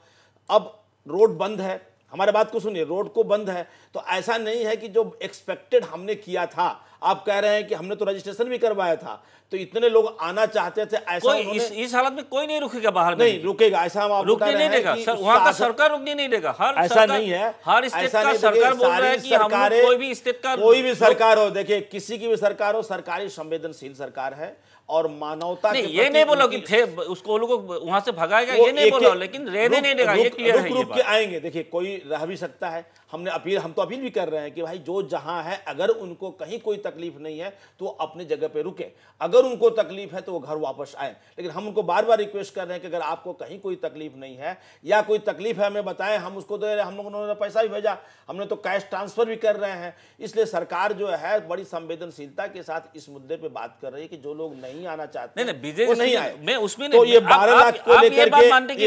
अब रोड बंद है हमारे बात को सुनिए रोड को बंद है तो ऐसा नहीं है कि जो एक्सपेक्टेड हमने किया था आप कह रहे हैं कि हमने तो रजिस्ट्रेशन भी करवाया था तो इतने लोग आना चाहते थे ऐसा इस, इस हालत में कोई नहीं रुकेगा बाहर नहीं रुकेगा ऐसा हम रुकने नहीं देगा सर वहां का सरकार रुकने नहीं देगा हर ऐसा नहीं है हर स्टेट का सरकार बोल रहा है कि हम कोई भी स्टेट का कोई भी सरकार हो देखिए किसी की भी सरकार हो सरकारी संवेदनशील सरकार है और मानवता नहीं ये नहीं बोला कि थे उसको लोगों वहां से भगाएगा ये नहीं बोला लेकिन रहने नहीं देगा ये क्लियर है रुक के आएंगे देखिए कोई रह भी सकता है हमने अपील हम तो अपील भी कर रहे हैं कि भाई जो जहां है अगर उनको कहीं कोई तकलीफ नहीं है तो अपने जगह पर रुके अगर उनको तकलीफ है तो वो घर वापस आए लेकिन हम उनको बार बार रिक्वेस्ट कर रहे हैं कि अगर आपको कहीं कोई तकलीफ नहीं है या कोई तकलीफ है हमें बताएं हम उसको दे रहे हम लोगों ने पैसा भी भेजा हमने तो कैश ट्रांसफर भी कर रहे हैं इसलिए सरकार जो है बड़ी संवेदनशीलता के साथ इस मुद्दे पर बात कर रही है कि जो लोग नहीं आना चाहते नहीं बीजेपी नहीं आए मैं उसमें तो ये बारह लाख को लेकर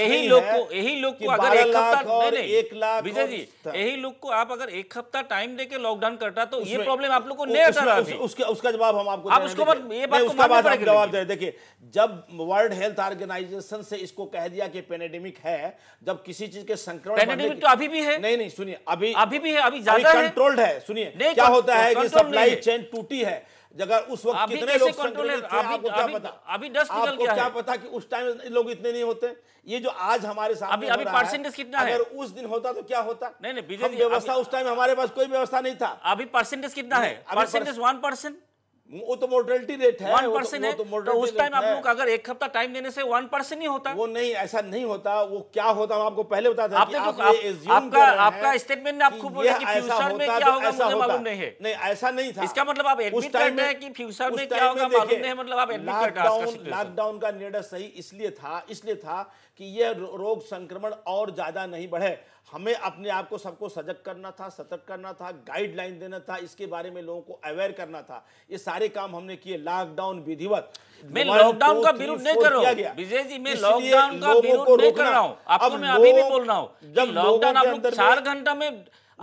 यही लोग यही लोग को अगर एक लाख एक लाख विजय जी यही लोग को आप अगर एक हफ्ता टाइम देके लॉकडाउन करता तो ये प्रॉब्लम आप लोग को नहीं आता उस, उसके उसका जवाब हम आपको आप उसको बात ये बात उसका बात आप जवाब दे देखिए जब वर्ल्ड हेल्थ ऑर्गेनाइजेशन से इसको कह दिया कि पेनेडेमिक है जब किसी चीज के संक्रमण पेनेडेमिक तो अभी भी है नहीं नहीं सुनिए अभी अभी भी है अभी ज्यादा कंट्रोल्ड है सुनिए क्या होता है कि सप्लाई चेन टूटी है जगह उस वक्त कितने लोग संक्रमित थे आपको क्या पता अभी डस्ट निकल गया क्या पता कि उस टाइम लोग इतने नहीं होते ये जो आज हमारे सामने अभी अभी परसेंटेज कितना है अगर उस दिन होता तो क्या होता नहीं नहीं व्यवस्था उस टाइम हमारे पास कोई व्यवस्था नहीं था अभी परसेंटेज कितना है परसेंटेज वन परसेंट वो तो मोर्टेलिटी रेट है वन परसेंट तो- है तो, तो उस टाइम आप लोग अगर एक हफ्ता टाइम देने से वन परसेंट ही होता वो नहीं ऐसा नहीं होता वो क्या होता आपको पहले बता था आपने आप, आप, आपका आपका स्टेटमेंट ने आपको बोला कि फ्यूचर में क्या तो होगा मुझे मालूम नहीं है नहीं ऐसा नहीं था इसका मतलब आप एडमिट कर रहे हैं कि फ्यूचर में क्या होगा मालूम नहीं है मतलब आप एडमिट कर रहे लॉकडाउन का निर्णय सही इसलिए था इसलिए था कि यह रोग संक्रमण और ज्यादा नहीं बढ़े हमें अपने आप को सबको सजग करना था सतर्क करना था गाइडलाइन देना था इसके बारे में लोगों को अवेयर करना था ये सारे काम हमने किए लॉकडाउन विधिवत मैं लॉकडाउन का विरोध नहीं कर रहा हूँ विजय जी मैं लॉकडाउन का विरोध नहीं कर रहा हूँ आपको मैं अभी भी बोल रहा हूँ जब लॉकडाउन आप लोग चार घंटा में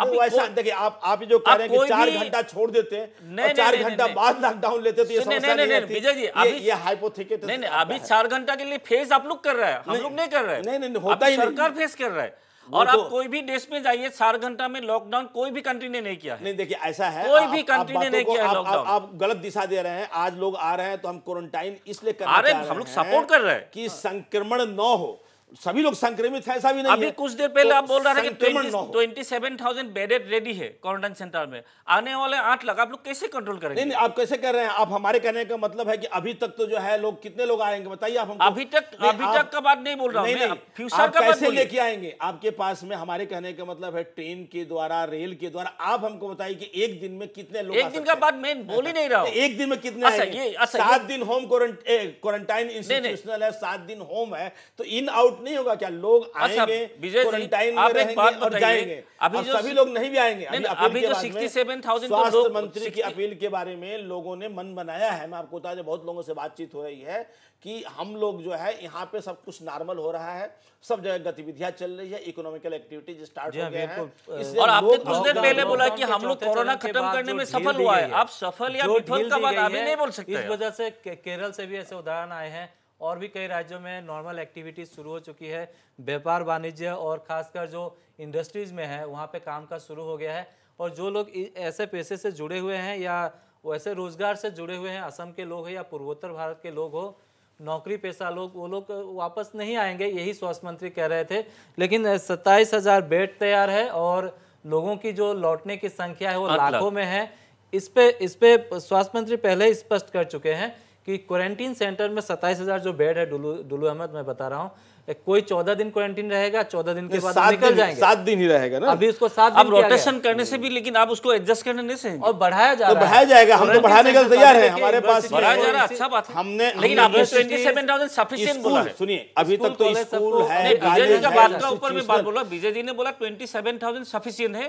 अभी ऐसा देखिए आप आप जो कह रहे हैं चार घंटा छोड़ देते हैं चार घंटा बाद लॉकडाउन लेते तो ये समस्या नहीं, नहीं, विजय जी अभी ये हाइपोथेटिकल नहीं नहीं अभी चार घंटा के लिए फेस आप लोग कर रहे हैं हम लोग नहीं कर रहे हैं नहीं नहीं होता ही सरकार फेस कर रहा है और आप तो- कोई भी देश में जाइए चार घंटा में लॉकडाउन कोई भी कंट्री ने नहीं किया है नहीं देखिए ऐसा है कोई भी कंट्री ने नहीं किया है लॉकडाउन आप गलत दिशा दे रहे हैं आज लोग आ रहे हैं तो हम क्वारंटाइन इसलिए कर रहे हैं हम लोग सपोर्ट कर रहे हैं कि संक्रमण न हो सभी लोग संक्रमित है ऐसा भी नहीं अभी है। कुछ देर पहले तो आप बोल रहे थे twenty seven thousand bedded ready है क्वारंटाइन सेंटर में आने वाले आठ लाख आप लोग कैसे कंट्रोल करेंगे नहीं, नहीं आप कैसे कर रहे हैं आप हमारे कहने का मतलब है कि अभी तक तो जो है लोग कितने लोग आएंगे बताइए आप अभी तक अभी तक का बात नहीं बोल रहा हूँ फ्यूचर का कैसे लेके आएंगे आपके पास में हमारे कहने का मतलब है ट्रेन के द्वारा रेल के द्वारा आप हमको बताइए की एक दिन में कितने लोग एक दिन का बात मैं बोल ही नहीं रहा हूँ एक दिन में कितने अच्छा, अच्छा, सात दिन होम क्वारंटाइन इंस्टीट्यूशनल है सात दिन होम है तो इन आउट डेवलप नहीं होगा क्या लोग अच्छा, आएंगे विजय और जाएंगे अभी सभी लोग नहीं भी आएंगे अभी जो 67000 तो स्वास्थ्य मंत्री की अपील के बारे में लोगों ने मन बनाया है मैं आपको बता दें बहुत लोगों से बातचीत हो रही है कि हम लोग जो है यहाँ पे सब कुछ नॉर्मल हो रहा है सब जगह गतिविधियां चल रही है इकोनॉमिकल एक्टिविटीज स्टार्ट हो हाँ, गए हैं और आपने कुछ देर पहले बोला कि हम लोग कोरोना खत्म करने में सफल हुआ है आप सफल या विफल का बात अभी नहीं बोल सकते इस वजह से केरल से भी ऐसे उदाहरण आए हैं और भी कई राज्यों में नॉर्मल एक्टिविटीज़ शुरू हो चुकी है व्यापार वाणिज्य और खासकर जो इंडस्ट्रीज़ में है वहाँ पे काम का शुरू हो गया है और जो लोग ऐसे पेशे से जुड़े हुए हैं या वैसे रोज़गार से जुड़े हुए हैं असम के लोग हैं या पूर्वोत्तर भारत के लोग हो नौकरी पेशा लोग वो लोग वापस नहीं आएंगे यही स्वास्थ्य मंत्री कह रहे थे लेकिन सत्ताईस हज़ार बेड तैयार है और लोगों की जो लौटने की संख्या है वो लाखों में है इस पे इस पे स्वास्थ्य मंत्री पहले स्पष्ट कर चुके हैं कि क्वारंटीन सेंटर में सत्ताईस हज़ार जो बेड है डुलू डुलू अहमद मैं बता रहा हूँ कोई चौदह दिन क्वारंटीन रहेगा चौदह दिन के बाद निकल जाएंगे सात दिन ही रहेगा ना अभी उसको सात दिन रोटेशन करने से भी लेकिन आप उसको एडजस्ट करने से और बढ़ाया जा तो बढ़ाया जाएगा हम तो बढ़ाने का तैयार है हमारे पास बढ़ाया जा रहा अच्छा बात हमने लेकिन आपने सुनिए अभी तक तो स्कूल है का बात का ऊपर में बात बोला विजय जी ने बोला ट्वेंटी सेवन थाउजेंड सफिशियंट है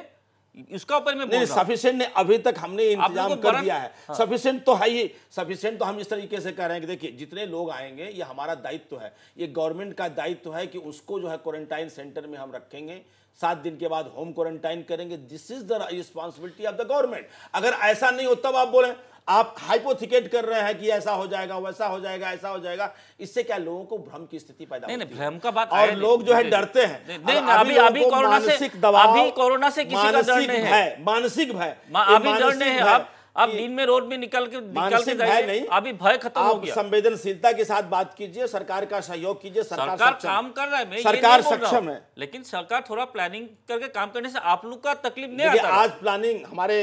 इसका ऊपर मैं नहीं सफिशियंट ने अभी तक हमने तो इंतजाम कर दिया है हाँ। सफिशियंट तो है ही सफिशियंट तो हम इस तरीके से कह रहे हैं कि देखिए जितने लोग आएंगे ये हमारा दायित्व तो है ये गवर्नमेंट का दायित्व तो है कि उसको जो है क्वारंटाइन सेंटर में हम रखेंगे सात दिन के बाद होम क्वारंटाइन करेंगे this is the responsibility of the government अगर ऐसा नहीं होता तब आप बोले आप हाइपोथिकेट कर रहे हैं कि ऐसा हो जाएगा वैसा हो जाएगा ऐसा हो जाएगा इससे क्या लोगों को भ्रम की स्थिति पैदा नहीं, नहीं भ्रम का बात और लोग जो है डरते हैं नहीं, अभी अभी कोरोना से अभी कोरोना से किसी का डर नहीं है मानसिक भय अभी डर नहीं है आप आप दिन में रोड में निकल के निकल के भय नहीं अभी भय खत्म हो गया संवेदनशीलता के साथ बात कीजिए सरकार का सहयोग कीजिए सरकार, सरकार काम कर रहा है मैं सरकार सक्षम है लेकिन सरकार थोड़ा प्लानिंग करके काम करने से आप लोग का तकलीफ नहीं आता आज प्लानिंग हमारे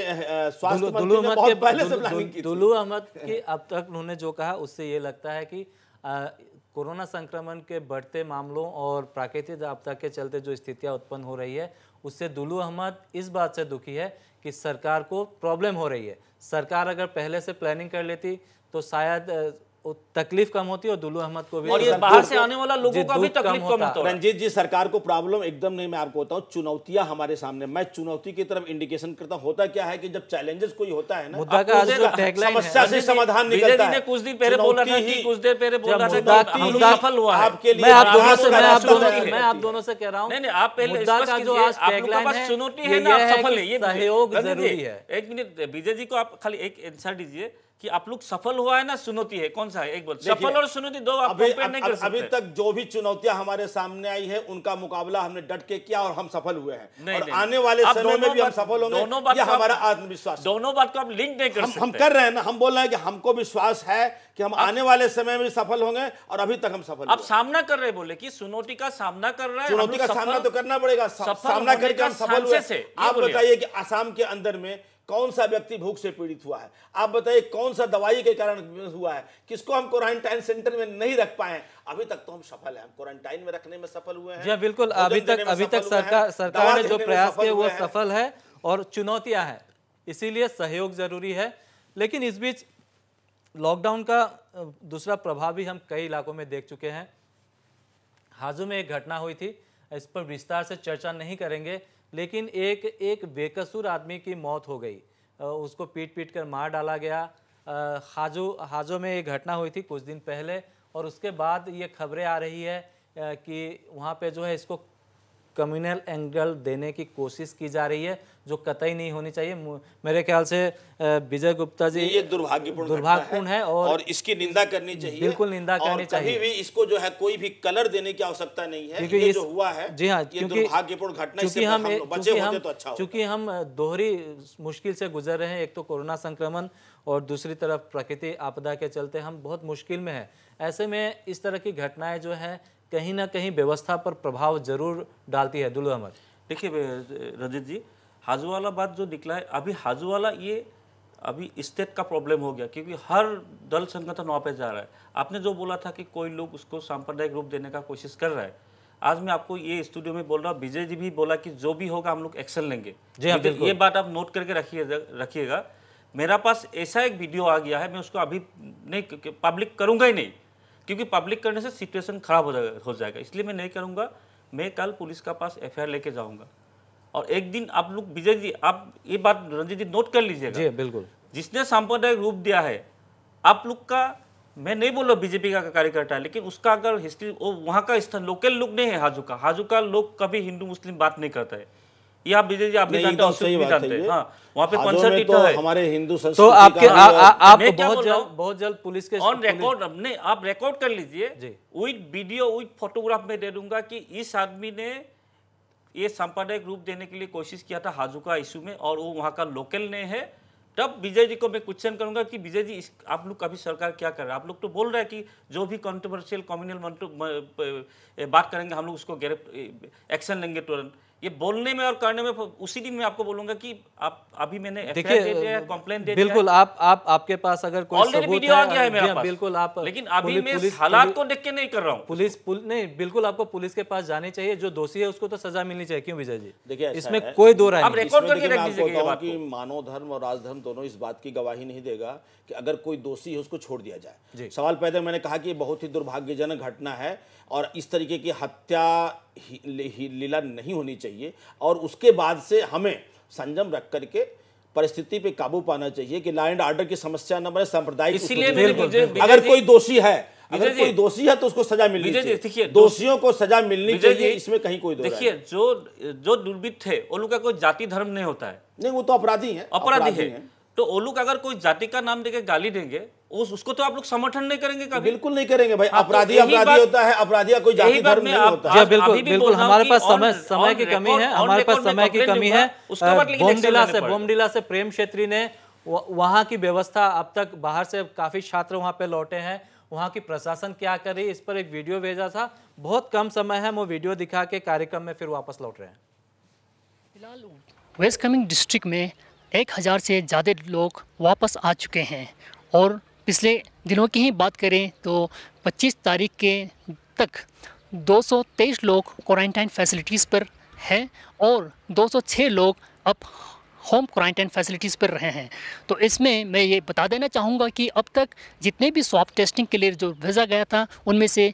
स्वास्थ्य पहले दुलू अहमद की अब तक उन्होंने जो कहा उससे ये लगता है की कोरोना संक्रमण के बढ़ते मामलों और प्राकृतिक आपदा के चलते जो स्थितियां उत्पन्न हो रही है उससे दुलू अहमद इस बात से दुखी है कि सरकार को प्रॉब्लम हो रही है सरकार अगर पहले से प्लानिंग कर लेती तो शायद तकलीफ कम होती है और दुल्लू अहमद को भी और ये बाहर से आने वाला लोगों का भी तकलीफ कम होता है रंजीत जी सरकार को प्रॉब्लम एकदम नहीं मैं आपको होता हूँ चुनौतियां हमारे सामने मैं चुनौती की तरफ इंडिकेशन करता हूँ होता क्या है कि जब चैलेंजेस कोई होता है ना का समस्या से समाधान निकलता है कुछ दिन पहले बोला था कि कुछ देर पहले बोला था कि सफल हुआ आपके लिए मैं आप दोनों से मैं आप दोनों से मैं आप दोनों से कह रहा हूँ आप पहले का जो आज टैगलाइन है चुनौती है ना सफल है ये सहयोग जरूरी है एक मिनट विजय जी को आप खाली एक आंसर दीजिए कि आप लोग सफल हुआ है ना चुनौती है कौन सा है एक बोल सफल और चुनौती दो आप अभी, नहीं कर सकते अभी तक जो भी चुनौतियां हमारे सामने आई है उनका मुकाबला हमने डट के किया और हम सफल हुए हैं नहीं, और नहीं, आने वाले समय में भी हम सफल होंगे दोनों बात हमारा आत्मविश्वास दोनों बात को आप लिंक नहीं कर हम कर रहे हैं ना हम बोल रहे हैं कि हमको विश्वास है कि हम आने वाले समय में सफल होंगे और अभी तक हम सफल आप सामना कर रहे बोले कि चुनौती का सामना कर रहे है चुनौती का सामना तो करना पड़ेगा सामना करके हम सफल हुए आप बताइए कि आसाम के अंदर में कौन सा व्यक्ति भूख से पीड़ित हुआ है आप बताइए कौन सा दवाई के कारण हुआ है किसको हम क्वारंटाइन सेंटर में नहीं रख पाए अभी तक तो हम सफल हैं हम क्वारंटाइन में रखने में सफल हुए हैं जी बिल्कुल अभी तक अभी तक सरकार सरकार ने जो प्रयास किए वो सफल है और चुनौतियां हैं इसीलिए सहयोग जरूरी है लेकिन इस बीच लॉकडाउन का दूसरा प्रभाव भी हम कई इलाकों में देख चुके हैं हाजू में एक घटना हुई थी इस पर विस्तार से चर्चा नहीं करेंगे लेकिन एक एक बेकसूर आदमी की मौत हो गई उसको पीट पीट कर मार डाला गया हाजो हाजो में ये घटना हुई थी कुछ दिन पहले और उसके बाद ये खबरें आ रही है कि वहाँ पे जो है इसको कम्युनल एंगल देने की कोशिश की जा रही है जो कतई नहीं होनी चाहिए मेरे ख्याल से विजय गुप्ता जी ये दुर्भाग्यपूर्ण दुर्भाग्यपूर्ण है, है और, और इसकी निंदा करनी चाहिए बिल्कुल निंदा करनी चाहिए भी इसको जो है कोई भी कलर देने की आवश्यकता नहीं है क्योंकि ये इस, जो हुआ है जी हाँ क्योंकि दुर्भाग्यपूर्ण घटना क्योंकि हम बचे हम तो अच्छा क्योंकि हम दोहरी मुश्किल से गुजर रहे हैं एक तो कोरोना संक्रमण और दूसरी तरफ प्रकृति आपदा के चलते हम बहुत मुश्किल में है ऐसे में इस तरह की घटनाएं जो है कहीं ना कहीं व्यवस्था पर प्रभाव जरूर डालती है दुल्लू अहमद देखिए रजित जी हाजू वाला बात जो निकला है अभी हाजू वाला ये अभी स्टेट का प्रॉब्लम हो गया क्योंकि हर दल संगठन वहाँ पे जा रहा है आपने जो बोला था कि कोई लोग उसको सांप्रदायिक रूप देने का कोशिश कर रहा है आज मैं आपको ये स्टूडियो में बोल रहा हूँ विजय जी भी बोला कि जो भी होगा हम लोग एक्शन लेंगे जी हाँ ये बात आप नोट करके रखिए रखिएगा मेरा पास ऐसा एक वीडियो आ गया है मैं उसको अभी नहीं पब्लिक करूँगा ही नहीं क्योंकि पब्लिक करने से सिचुएशन खराब हो जाएगा हो जाएगा इसलिए मैं नहीं करूँगा मैं कल पुलिस का पास एफ लेके जाऊँगा और एक दिन आप लोग विजय जी आप ये बात रंजीत जी नोट कर लीजिएगा जी बिल्कुल जिसने सांप्रदायिक रूप दिया है आप लोग का मैं नहीं बोल रहा बीजेपी का कार्यकर्ता है लेकिन उसका अगर हिस्ट्री वो वहाँ का स्थान लोकल लोग नहीं है हाजू का हाजू का लोग कभी हिंदू मुस्लिम बात नहीं करता है ये आप विजय जी आप भी जानते तो हैं सही भी जानते हैं हाँ वहाँ पे कौन सा तो है हमारे हिंदू तो संस्कृति तो आपके आ, आ, आ, आप बहुत जल्द बहुत जल्द पुलिस के ऑन रिकॉर्ड नहीं आप रिकॉर्ड कर लीजिए विद वीडियो विद फोटोग्राफ में दे दूंगा कि इस आदमी ने ये सांप्रदायिक रूप देने के लिए कोशिश किया था हाजुका इशू में और वो वहाँ का लोकल ने है तब विजय जी को मैं क्वेश्चन करूंगा कि विजय जी आप लोग कभी सरकार क्या कर रहा है आप लोग तो बोल रहे हैं कि जो भी कॉन्ट्रोवर्शियल कम्युनल बात करेंगे हम लोग उसको एक्शन लेंगे तुरंत ये बोलने में और करने में उसी दिन मैं आपको बोलूंगा कि आप अभी मैंने देखिए कंप्लेन दे बिल्कुल आप आप आपके पास अगर कोई सबूत वीडियो आ गया है मेरे हाँ, पास बिल्कुल आप लेकिन अभी मैं हालात को देख के नहीं कर रहा हूँ पुलिस पुल नहीं बिल्कुल आपको पुलिस के पास जाने चाहिए जो दोषी है उसको तो सजा मिलनी चाहिए क्यों विजय जी देखिए इसमें कोई दो राय रिकॉर्ड करके रख दीजिएगा मानव धर्म और राजधर्म दोनों इस बात की गवाही नहीं देगा कि अगर कोई दोषी है उसको छोड़ दिया जाए सवाल पैदा मैंने कहा कि बहुत ही दुर्भाग्यजनक घटना है और इस तरीके की हत्या लीला नहीं होनी चाहिए और उसके बाद से हमें संयम रख करके परिस्थिति पे काबू पाना चाहिए कि लाइन एंड ऑर्डर की समस्या न बने सांप्रदायिक इसीलिए अगर कोई दोषी है अगर कोई दोषी है तो उसको सजा मिलनी चाहिए दोषियों को सजा मिलनी चाहिए इसमें कहीं कोई देखिए जो जो दुर्बीत है वो लोग का कोई जाति धर्म नहीं होता है नहीं वो तो अपराधी है अपराधी है तो वो लोग अगर कोई जाति का नाम देके गाली देंगे उस उसको तो आप लोग समर्थन नहीं करेंगे कभी बिल्कुल नहीं करेंगे भाई हाँ, तो अपराधी अपराधी होता है अपराधी कोई जाति धर्म नहीं होता जी बिल्कुल बिल्कुल हमारे पास समय समय की कमी है हमारे पास समय की कमी है बोमडिला से बोमडिला से प्रेम क्षेत्री ने वहां की व्यवस्था अब तक बाहर से काफी छात्र वहाँ पे लौटे हैं वहाँ की प्रशासन क्या कर रही है इस पर एक वीडियो भेजा था बहुत कम समय है वो वीडियो दिखा के कार्यक्रम में फिर वापस लौट रहे हैं वेस्ट कमिंग डिस्ट्रिक्ट में एक हज़ार से ज़्यादा लोग वापस आ चुके हैं और पिछले दिनों की ही बात करें तो 25 तारीख के तक 223 लोग क्वारंटाइन फैसिलिटीज़ पर हैं और 206 लोग अब होम क्वारंटाइन फैसिलिटीज़ पर रहे हैं तो इसमें मैं ये बता देना चाहूँगा कि अब तक जितने भी स्वाब टेस्टिंग के लिए जो भेजा गया था उनमें से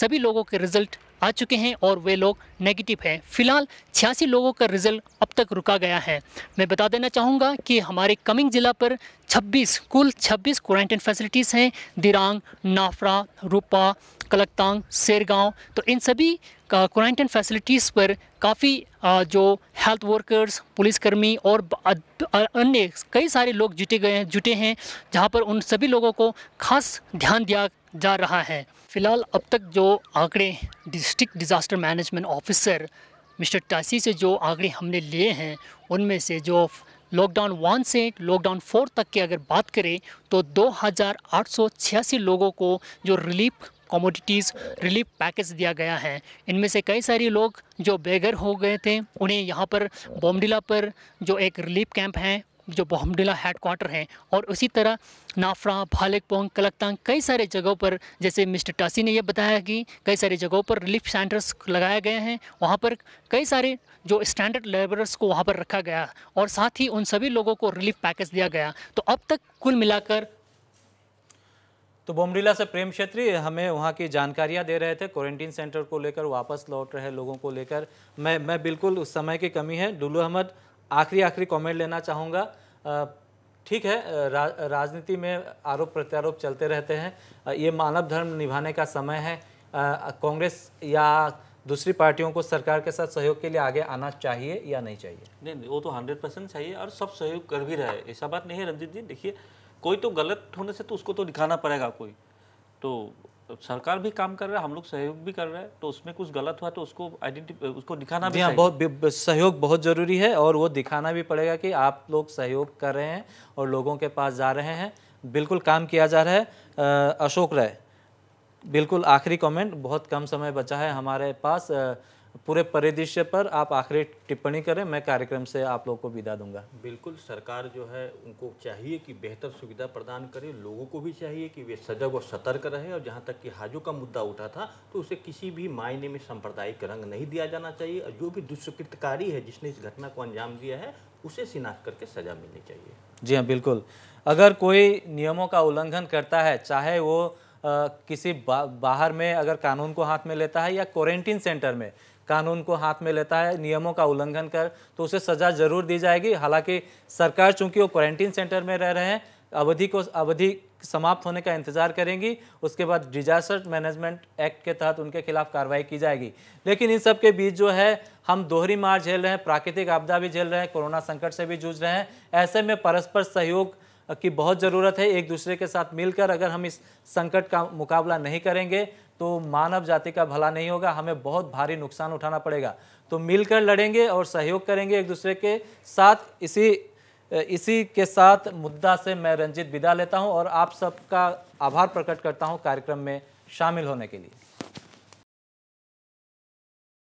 सभी लोगों के रिज़ल्ट आ चुके हैं और वे लोग नेगेटिव हैं फिलहाल छियासी लोगों का रिजल्ट अब तक रुका गया है मैं बता देना चाहूँगा कि हमारे कमिंग ज़िला पर 26 कुल 26 क्वारंटाइन फैसिलिटीज़ हैं दिरांग नाफरा रूपा कलकतांग शेरगांव तो इन सभी क्वारंटाइन फैसिलिटीज़ पर काफ़ी जो हेल्थ वर्कर्स पुलिसकर्मी और अन्य कई सारे लोग जुटे गए जुटे हैं जहाँ पर उन सभी लोगों को खास ध्यान दिया जा रहा है फिलहाल अब तक जो आंकड़े district disaster management officer mister Tasi से जो आंकड़े हमने लिए हैं उनमें से जो लॉकडाउन वन से लॉकडाउन फोर तक की अगर बात करें तो 2,886 लोगों को जो रिलीफ कमोडिटीज़ रिलीफ पैकेज दिया गया है इनमें से कई सारे लोग जो बेघर हो गए थे उन्हें यहाँ पर बोमडिला पर जो एक रिलीफ कैंप है जो बॉमडिला क्वार्टर हैं और उसी तरह नाफरा भालेकपोंग कलकतांग कई सारे जगहों पर जैसे मिस्टर टासी ने यह बताया कि कई सारी जगहों पर रिलीफ सेंटर्स लगाए गए हैं वहाँ पर कई सारे जो स्टैंडर्ड लेबरर्स को वहाँ पर रखा गया और साथ ही उन सभी लोगों को रिलीफ पैकेज दिया गया तो अब तक कुल मिलाकर तो बोमडिला से प्रेम क्षेत्री हमें वहाँ की जानकारियाँ दे रहे थे क्वारंटीन सेंटर को लेकर वापस लौट रहे लोगों को लेकर मैं मैं बिल्कुल उस समय की कमी है डुलू अहमद आखिरी आखिरी कमेंट लेना चाहूँगा ठीक है रा, राजनीति में आरोप प्रत्यारोप चलते रहते हैं ये मानव धर्म निभाने का समय है कांग्रेस या दूसरी पार्टियों को सरकार के साथ सहयोग के लिए आगे आना चाहिए या नहीं चाहिए नहीं नहीं वो तो हंड्रेड परसेंट चाहिए और सब सहयोग कर भी रहे ऐसा बात नहीं है रंजीत जी देखिए कोई तो गलत होने से तो उसको तो दिखाना पड़ेगा कोई तो तो सरकार भी काम कर रहा है हम लोग सहयोग भी कर रहे हैं तो उसमें कुछ गलत हुआ तो उसको आइडेंटिफाई उसको दिखाना भी हाँ बहुत सहयोग बहुत ज़रूरी है और वो दिखाना भी पड़ेगा कि आप लोग सहयोग कर रहे हैं और लोगों के पास जा रहे हैं बिल्कुल काम किया जा रहा है अशोक राय बिल्कुल आखिरी कमेंट बहुत कम समय बचा है हमारे पास पूरे परिदृश्य पर आप आखिरी टिप्पणी करें मैं कार्यक्रम से आप लोगों को विदा दूंगा बिल्कुल सरकार जो है उनको चाहिए कि बेहतर सुविधा प्रदान करे लोगों को भी चाहिए कि वे सजग और सतर्क रहे और जहाँ तक कि हाजू का मुद्दा उठा था तो उसे किसी भी मायने में सांप्रदायिक रंग नहीं दिया जाना चाहिए और जो भी दुष्कृतकारी है जिसने इस घटना को अंजाम दिया है उसे शिनाख्त करके सजा मिलनी चाहिए जी हाँ बिल्कुल अगर कोई नियमों का उल्लंघन करता है चाहे वो किसी बा, बाहर में अगर कानून को हाथ में लेता है या क्वारंटीन सेंटर में कानून को हाथ में लेता है नियमों का उल्लंघन कर तो उसे सज़ा जरूर दी जाएगी हालांकि सरकार चूंकि वो क्वारंटीन सेंटर में रह रहे हैं अवधि को अवधि समाप्त होने का इंतजार करेंगी उसके बाद डिजास्टर मैनेजमेंट एक्ट के तहत उनके खिलाफ कार्रवाई की जाएगी लेकिन इन सब के बीच जो है हम दोहरी मार झेल रहे हैं प्राकृतिक आपदा भी झेल रहे हैं कोरोना संकट से भी जूझ रहे हैं ऐसे में परस्पर सहयोग की बहुत ज़रूरत है एक दूसरे के साथ मिलकर अगर हम इस संकट का मुकाबला नहीं करेंगे तो मानव जाति का भला नहीं होगा हमें बहुत भारी नुकसान उठाना पड़ेगा तो मिलकर लड़ेंगे और सहयोग करेंगे एक दूसरे के साथ इसी इसी के साथ मुद्दा से मैं रंजित विदा लेता हूं और आप सबका आभार प्रकट करता हूं कार्यक्रम में शामिल होने के लिए